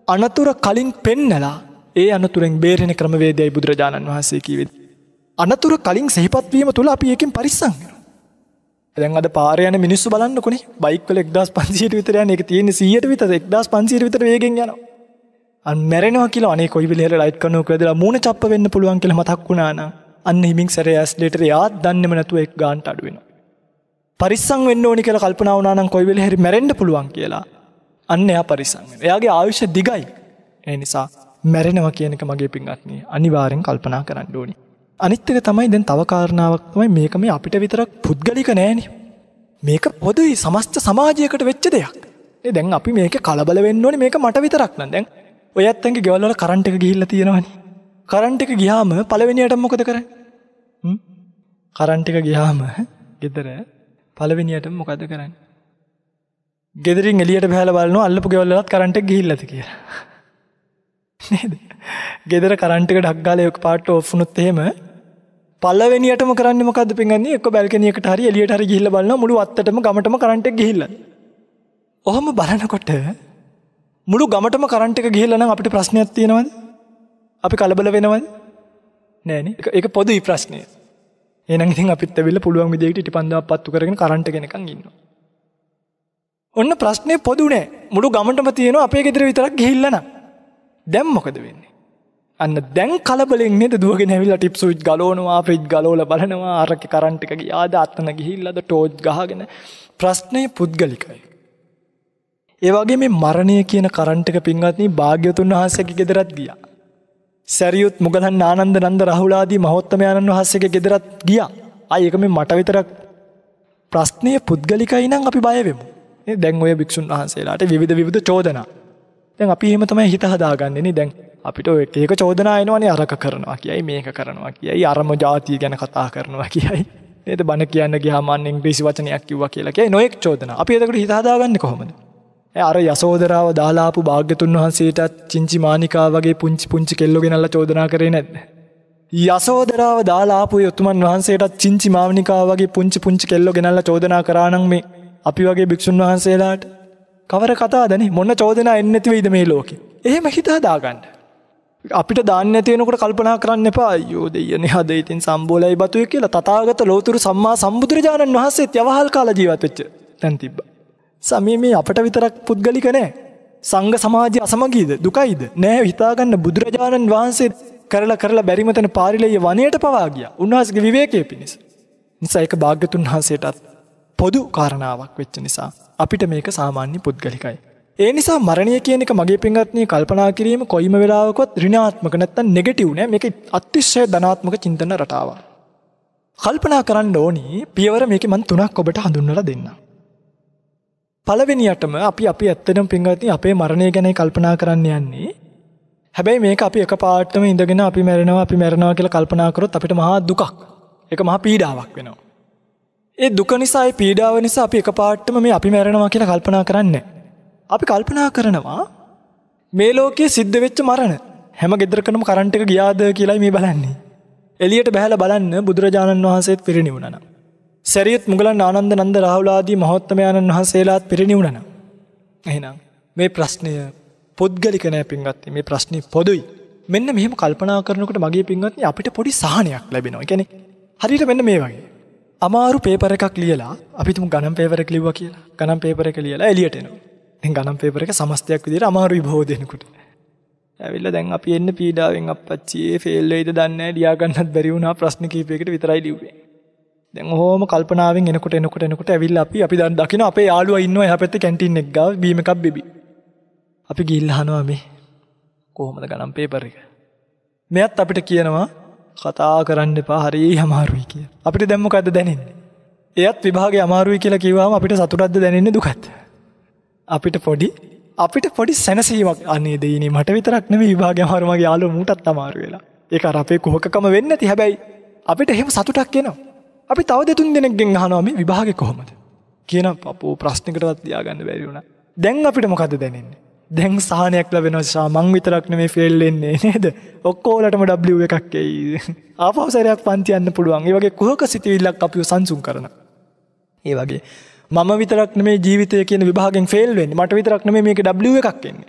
අනතුර කලින් පෙන්නලා ඒ අනතුරෙන් බේරෙන ක්‍රමවේදයයි බුදුරජාණන් වහන්සේ කිවෙත්. අනතුර කලින් සහිපත්වීම තුළ අපි ඒකින් පරිස්සංගෙන. ඇැන් අද පාරයන මිනිස්සු බලන්න කොනේ බයික්වල එක්දස් පන්සිීට විතරයන එක තියෙන සියට විත එක්දස් පන්සිීර විතර වේගෙන් යන අන්මැරෙනවා කියල අනේ කොයි විලෙර ලයිට් කනෝ කදලා මූුණ චප් වෙන්න පුළුවන් කියල මතක් වුණාන අන්න හිමින් සැර ඇස්ලේට යාත් දන්නම නැතුව එක් ගාන්ට අඩුවෙන. පරිස්සං වෙන්න ඕනි කියල කල්පනාවනාන් කොයිවෙල හැරි මැරෙන්ඩ පුළුවන් කියලා අන්න එයා පරිසං වෙන. එයාගේ ආයුෂ දිගයි. ඒ නිසා මැරෙනවා කියනක මගේ පින්වත්නි අනිවාර්යෙන් කල්පනා කරන්න ඕනි. අනිත් එක තමයි දැන් තව කාරණාවක් තමයි මේක මේ අපිට විතරක් පුද්ගලික නෑනේ. මේක පොදුයි සමස්ත සමාජයකට වෙච්ච දෙයක්. ඒ දැන් අපි මේක කලබල වෙන්න ඕනේ මේක මට විතරක් නම් දැන් ඔය ඇත්තන්ගේ ගෙවල් වල කරන්ට් එක ගිහිල්ලා තියෙනවනේ. කරන්ට් එක ගියාම පළවෙනියට මොකද කරන්නේ? හ්ම්? කරන්ට් එක ගියාම ගෙදර පළවෙනියට මොකද කරන්නේ? ගෙදරින් එලියට බැල බලන අල්ලපු ගෙවල්ලත් කරට ගිල්ලති කිය ගෙදර කරන්ටික ඩක්ගාලයක පාට ඔෆ්නුත් එහෙම පල්ලවෙනිටම කරන්න මොකද පිගන්නේ එක බැල්කනයකට හරි එලියට හරි ගිල්ල බලන මුළු අත්තටම ගමටම කරට ගිල්ල ඔහොම බලනකොට මුළු ගමටම කරන්ටික ගිහිල්ලන අපිට ප්‍රශ්නයක් තියෙනවද අපි කලබල වෙනවද නෑන එක පොදයි ප්‍රශ්නය එනගින් අපිත් වෙල පුළුවන් විදිට පන්ඳ පත්තු කරගෙන කරට ගෙනකන් ඉන්නවා ඔන්න ප්‍රශ්නය පොදු නෑ මුළු ගමටම තියෙනවා අපේ ගෙදර විතරක් ගිහිල්ලන දැම් මොකද වෙන්නේ අන්න දැන් කලබලෙන් නේද දුවගෙන ඇවිල්ලා ටිප් සුවිච් ගලවනවා ෆ්‍රිජ් ගලවලා බලනවා අරක කරන්ට් එක ගියාද අතන ගිහිල්ලාද ටෝච් ගහගෙන ප්‍රශ්නය පුද්ගලිකයි ඒ වගේ මේ මරණය කියන කරන්ට් එක පින්වත්නි භාග්‍යතුන් වහන්සේගේ ගෙදරත් ගියා සැරියුත් මුගලන් ආනන්ද නන්ද රාහුලාදී මහොත්තමයන්න් වහන්සේගේ ගෙදරත් ගියා අය ඒක මේ මට විතරක් ප්‍රශ්නය පුද්ගලිකයි නම් අපි බය වෙමු දැන් ඔය භික්ෂුන් වහන්සේලාට විවිධ විවිධ චෝදනා. දැන් අපි එහෙම තමයි හිත හදාගන්නේ නේ දැන් අපිට ඔය එක එක චෝදනා එනවනේ අරක කරනවා කියයි මේක කරනවා කියයි අරම જાතිය ගැන කතා කරනවා කියයි. නේද බණ කියන්න ගියාම අන්න ඉංග්‍රීසි වචනයක් කිව්වා කියලා කියයි නොඑක් චෝදනා. අපි එතකොට හිත හදාගන්නේ කොහොමද? අර යසෝදරාව දාලාපු භාග්‍යතුන් වහන්සේටත් චිංචි මානිකා වගේ පුංචි පුංචි කෙල්ලෝ ගෙනල්ලා චෝදනා කරේ නැද්ද? යසෝදරාව දාලාපු යතුමන් වහන්සේටත් චිංචි මානිකා වගේ පුංචි පුංචි කෙල්ලෝ ගෙනල්ලා චෝදනා කරා නම් මේ අපි වගේ භික්ෂුන් වහන්සේලාට කවර කතාදනේ මොන චෝදනා එන්නේ නැතිවෙයිද මේ ලෝකේ. එහෙම හිත හදාගන්න. අපිට දාන්න තියෙනකොට කල්පනා කරන්න එපා අයියෝ දෙයනේ හද ඉතින් සම්බෝලයි බතුයි කියලා තථාගත ලෝතුරු සම්මා සම්බුදුරජාණන් වහන්සේත් යවහල් කාලා ජීවත් වෙච්ච තැන් තිබ්බා. සමී මේ අපට විතරක් පුද්ගලික නෑ. සංඝ සමාජය අසමගීද දුකයිද නෑ හිතාගන්න බුදුරජාණන් වහන්සේ කරලා කරලා බැරිමතන පාරිලෙය වනයට පවා ගියා. උන්වහන්සේගේ විවේකයේ පිණිස. නිසා ඒක භාග්‍යතුන් වහන්සේටත් පොදු කාරණාවක් වෙච්ච නිසා. අපිට මේක සාමාන්‍ය පුද්ගලිකයි. ඒ නිසා මරණය කියන එක මගේ පින්වත්නි කල්පනා කිරීම කොයිම වෙලාවකවත් ඍණාත්මක නැත්නම් නෙගටිව් නෑ මේක අතිශය ධනාත්මක චින්තන රටාවක්. කල්පනා කරන්න ඕනි පියවර මේකේ මන් තුනක් ඔබට හඳුන්වලා දෙන්න. පළවෙනියටම අපි අපි ඇත්තටම පින්වත්නි අපේ මරණය ගැන කල්පනා කරන්න යන්නේ හැබැයි මේක අපි එක පාටම ඉඳගෙන අපි මැරෙනවා අපි මැරෙනවා කියලා කල්පනා කරොත් අපිට මහා දුකක්. ඒක මහා පීඩාවක් වෙනවා. ඒ දුක නිසා ඒ පීඩාව නිසා අපි එකපාරටම මේ අපි මැරෙනවා කියලා කල්පනා කරන්නේ. අපි කල්පනා කරනවා මේ ලෝකයේ සිද්ධ වෙච්ච මරණ හැම ගෙදරකම කරන්ට් එක ගියාද කියලායි මේ බලන්නේ. එළියට බහැලා බලන්න බුදුරජාණන් වහන්සේත් පිරිණිවුණා. සරියත් මුගලන් ආනන්ද නන්ද රාහුල ආදී මහත්මයාණන් වහන්සේලාත් පිරිණිවුණා. එහෙනම් මේ ප්‍රශ්නය පුද්ගලික නෑ පින්වත්නි මේ ප්‍රශ්නේ පොදුයි. මෙන්න මෙහෙම කල්පනා කරනකොට මගේ පින්වත්නි අපිට පොඩි සහනයක් ලැබෙනවා. කියන්නේ හරියට මෙන්න මේ වගේ. අමාරු පේපර එකක් ලියලා අපිතුම ගනම් පේපර ලිව්ව කියලා ගනම් පේපර එක ලියලා එලියට එනවා ගනම් පේපර එක සමස්තයක් විදිර අමාරු විභෝ දෙනකුට ඇවිල්ල දැන් අපි එන්න පීඩාවෙන් අපච්චේ ෆෙල්ලයිද දන්න ඩියාගන්නත් බැරි වුණා ප්‍රශ්න කීපයකට විතරයි ලිව්වේ දැන් හෝම කල්පනාවෙන් එනකොට එනකොට එනකොට ඇවිල්ල අපි අපි දන් දකින අපේ යාළුව ඉන්න හැපැත්ත කැටින් එක් ගාව බීම එකක් බෙබි අපි ගිල්හනවා මේ කොහොමද ගනම් පේපර එක මෙයත් අපිට කියනවා කතා කරන්න එපා හරි අමාරුයි කිය. අපිට දැම්ම කද දැනෙන්නේ. එයත් විභාග අමාරුයි කියලා කිවවාම අපිට සතුරද්ද දැනෙන්නේ දුකත්. අපිට පොඩි අපිට පොඩි සැනසීමක් අන්නේ දෙනේ මට විතරක් නෙවෙයි විභාග අමාරුමගේ යාළුවෝ මූටත් අමාරු වෙලා. ඒක අර අපේ කුහකකම වෙන්නේ නැති හැබැයි අපිට එහෙම සතුටක් එනවා. අපි තව දෙතුන් දෙනෙක්ගෙන් අහනවා මේ විභාගේ කොහොමද? කියන අපෝ ප්‍රශ්නකටවත් තියාගන්න බැරි වුණා. දැන් අපිට මොකද දැනෙන්නේ? දැන් සාහනයක් ලැබෙන සා මං විතරක් නෙමේ ෆෙල් වෙන්නේ නේද? ඔක්කොලටම W එකක් එයි. ආපහු සැරයක් පන්ති යන්න පුළුවන්. ඒ වගේ කුහක සිතුවිල්ලක් අපිව සංසුන් කරන. ඒ වගේ මම විතරක් නෙමේ ජීවිතය කියන විභාගෙන් ෆෙල් වෙන්නේ. මට විතරක් නෙමේ මේක W එකක් එන්නේ.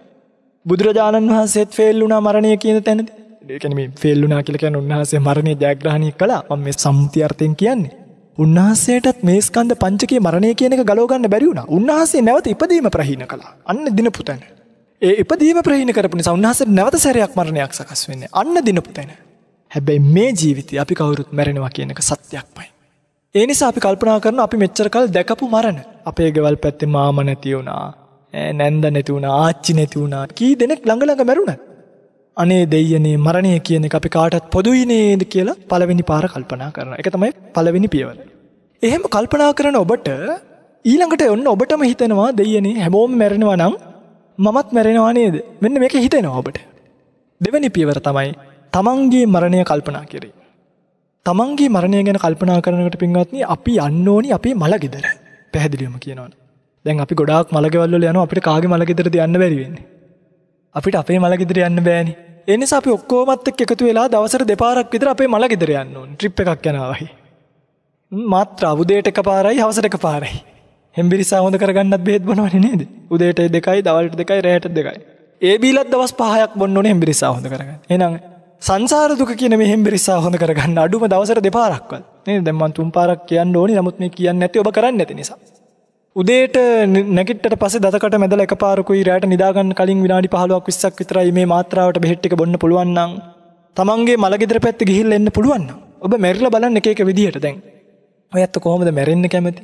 බුදුරජාණන් වහන්සේත් ෆෙල් වුණා මරණය කියන තැනදී. ඒ කියන්නේ මේ ෆෙල් වුණා කියලා කියන්නේ උන්වහන්සේ මරණය ජයග්‍රහණය කළා. මම මේ සම්මුතියර්ථයෙන් කියන්නේ. උන්වහන්සේටත් මේ ස්කන්ධ පංචකයේ මරණය කියන එක ගලව ගන්න බැරි වුණා. උන්වහන්සේ නැවත ඉපදීම ප්‍රහීන කළා. අන්න දිනපු තැන. ඒ ඉපදීම ප්‍රහීණ කරපු නිසා උන්වහන්සේට නැවත සැරයක් මරණයක් සකස් වෙන්නේ. අන්න දිනපු තැන. හැබැයි මේ ජීවිතේ අපි කවුරුත් මැරෙනවා කියන එක සත්‍යක්මයි. ඒ නිසා අපි කල්පනා කරන අපි මෙච්චර කල් දැකපු මරණ. අපේ ගෙවල් පැත්තේ මාම නැති වුණා. නැන්ද නැති වුණා, ආච්චි නැති වුණා. කී දෙනෙක් ළඟ ළඟ මැරුණා. අනේ දෙයනේ මරණය කියන එක අපි කාටත් පොදුයි නේද කියලා පළවෙනි පාර කල්පනා කරන එක තමයි පළවෙනි පියවර. එහෙම කල්පනා කරන ඔබට ඊළඟට ඔන්න ඔබටම හිතනවා දෙයනේ හැමෝම මැරෙනවා නම් මමත් මැරෙනවා නේද මෙන්න මේක හිතෙනවා ඔබට. දෙවැනි පියවර තමයි තමන්ගේ මරණය කල්පනා කෙරේ. තමන්ගේ මරණය ගැන කල්පනා කරනකට පින්වත්න අපි යන්න ඕනි අපේ මළගෙදර පැහැදිලියම කියනවා. දැන් අපි ගොඩක් මළගෙවල්ල යන අපිට කාගේ මළගෙදර යන්න බැරිවෙන්නේ. අපිට අපේ මළගෙදර යන්න බෑනි එනි අපි ඔක්කෝමත් එකතු වෙලා දවසර දෙපාරක් විතර අපේ මළගෙදර යන්න ට්‍රිප් එකක් යනවහි. මාත්‍ර අබුදයට එක පාරයි හවසට එක පාරයි. හෙම්බිරිසා හොඳ කරගන්නත් බෙහෙත් බොනවනේ නේද? උදේට දෙකයි, දවල්ට දෙකයි, රැයට දෙකයි. ඒ බීලත් දවස් 5ක් බොන්න ඕනේ හෙම්බිරිසා හොඳ කරගන්න. එහෙනම් සංසාර දුක කියන මේ හෙම්බිරිසා හොඳ කරගන්න අඩුම දවසට දෙපාරක්වත්. නේද? දැන් මම තුන් පාරක් කියන්න ඕනේ. නමුත් මේ කියන්නේ නැති ඔබ කරන්නේ නැති නිසා. උදේට නැගිට්ට පස්සේ දතකට මැදලා එකපාරකුයි රැයට නිදාගන්න කලින් විනාඩි 15ක් 20ක් විතරයි මේ මාත්‍රාවට බෙහෙත් ටික බොන්න පුළුවන් නම් තමන්ගේ මලගෙදර පැත්ත ගිහිල්ලා එන්න පුළුවන් නම් ඔබ මැරිලා බලන්න එක එක විදියට දැන්. ඔයත් කොහොමද මැරෙන්න කැමති?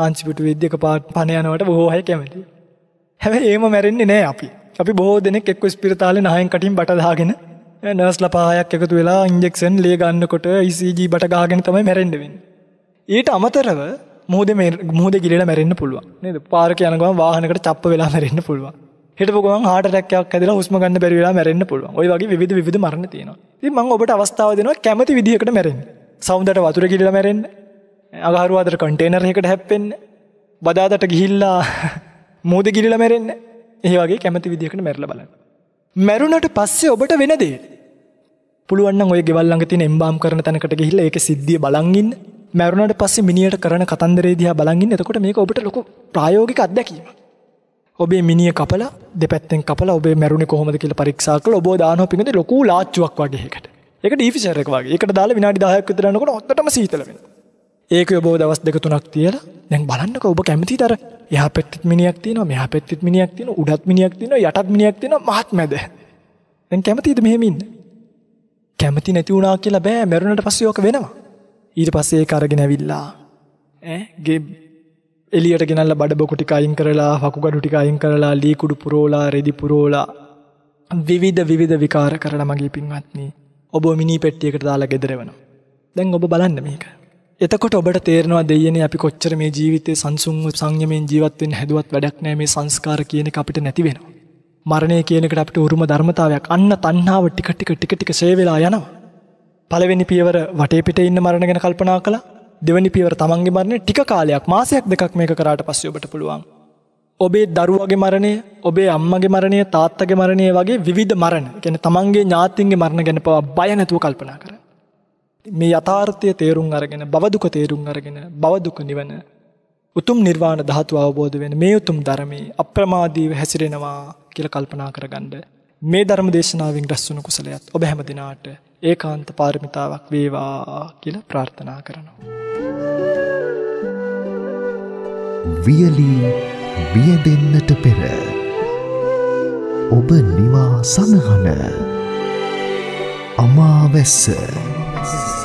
හාන්සි පිටු වෙද්දි එකපාරට පණ යනවට බොහෝ අය කැමතියි. හැබැයි එහෙම මැරෙන්නේ නැහැ අපි. අපි බොහෝ දෙනෙක් එක්ක ස්පිරිතාලේ නහයෙන් කටින් බට දාගෙන නර්ස්ලා පහයක් එකතු වෙලා ඉන්ජෙක්ෂන් ලේ ගන්නකොට ECG බට ගහගෙන තමයි මැරෙන්න වෙන්නේ. ඊට අමතරව මුහුදේ මුහුදේ ගිලලා මැරෙන්න පුළුවන්. නේද? පාරක යන ගමන් වාහනයකට චප්ප වෙලා මැරෙන්න පුළුවන්. හිටපු ගමන් heart attack එකක් හැදලා හුස්ම ගන්න බැරි වෙලා මැරෙන්න පුළුවන්. ওই වගේ විවිධ විවිධ මරණ තියෙනවා. ඉතින් මම ඔබට අවස්ථාව දෙනවා කැමති විදිහකට මැරෙන්න. සවුන්දට වතුර ගිලලා මැරෙන්න. අගහරුවාදර කටේනර් එකට හැප්පෙන් බදාදට ගිහිල්ලා මෝද ගිරිල මැරෙන් ඒ වගේ කැමති විදිකට මැරල බල. මැරුණට පස්සේ ඔබට වෙනදේ. පුළුවන් ඔය ගෙවල්ලඟ තින එම්බාම් කරන තැනකට ගිහිල්ලා ඒක සිද්ධිය බලංගින් මැරුණට පස්සේ මිනියට කරන කතන්දරේ දිහා බලංගින් එතකොට මේක ඔබට ලොකු ප්‍රායෝගික අත්දැකීම. ඔබේ මිනිිය කපල දෙපැත්තෙන් කපල ඔබේ මැරුණ කොහොමද කියල පරික්ෂාකල ඔබ දාන පිඟද ලොකු ලාච්චුවක් වගේකට එක ඩිෆිසරක් වගේ එක දාලා විනාඩි දාහයක් විතරනකොට ඔත්තටම සීතලවෙනවා. ඒක ඔබෝ දවස් දෙක තුනක් තියලා දැන් බලන්නක ඔබ කැමති තර යහ පෙත්තිත් මිනිියක් තියන මෙහ පෙත්තිත් මිනිියක් තින උඩත් මිනිියක් තින යටත් මිනිියක් තින මහත් මැද දැන් කැමතිද මෙහෙමින් කැමති නැති වුණා කියලා බෑ මැරුණට පස්සයෝක වෙනවා ඊට පස්සේ කරගෙන ඇවිල්ලා ඇගේ එලියට ගෙනල්ල බඩබොකුටිකයින් කරලා හකුගඩුටිකයින් කරලා ලීකුඩු පුරෝලා රෙදි පුරෝලා විවිධ විවිධ විකාර කරන මගේ පින්වත්න්නේ ඔබ මිනි පෙට්ටියකට දාලා ගෙදරවනවා දැන් ඔබ බලන්න මේක එතකොට ඔබට තේරෙනවා දෙයියනේ අපි කොච්චර මේ ජීවිතේ සංසුන් සංයමයෙන් ජීවත් වෙන්න හැදුවත් වැඩක් නැහැ මේ සංස්කාර කියන එක අපිට නැති වෙනවා. මරණය කියන එකට අපිට උරුම ධර්මතාවයක්. අන්න තණ්හාව ටික ටික ටික ටික ෂේ වෙලා යනවා. පළවෙනි පියවර වටේ පිටේ ඉන්න මරණ ගැන කල්පනා කළා. දෙවැනි පියවර තමන්ගේ මරණය ටික කාලයක් මාසයක් දෙකක් මේක කරාට පස්සේ ඔබට පුළුවන්. ඔබේ දරුවගේ මරණය, ඔබේ අම්මගේ මරණය, තාත්තගේ මරණය වගේ විවිධ මරණ. කියන්නේ තමන්ගේ ඥාතීන්ගේ මරණ ගැන පවා බය නැතුව කල්පනා කරන්න. මේ යථාර්ථය තේරුම් අරගෙන බවදුක තේරුම් අරගෙන බවදුක නිවන උතුම් නිර්වාණ ධාතුව අවබෝධ වෙන මේ උතුම් ධර්මයේ අප්‍රමාදීව හැසිරෙනවා කියලා කල්පනා කරගන්න මේ ධර්ම දේශනාවෙන් රැස්වුණු කුසලයක් ඔබ හැම දිනාට ඒකාන්ත පාරමිතාවක් වේවා කියලා ප්‍රාර්ථනා කරනවා වියලී බියදෙන්නට පෙර ඔබ නිවා සඳහන අමාවැස්ස This is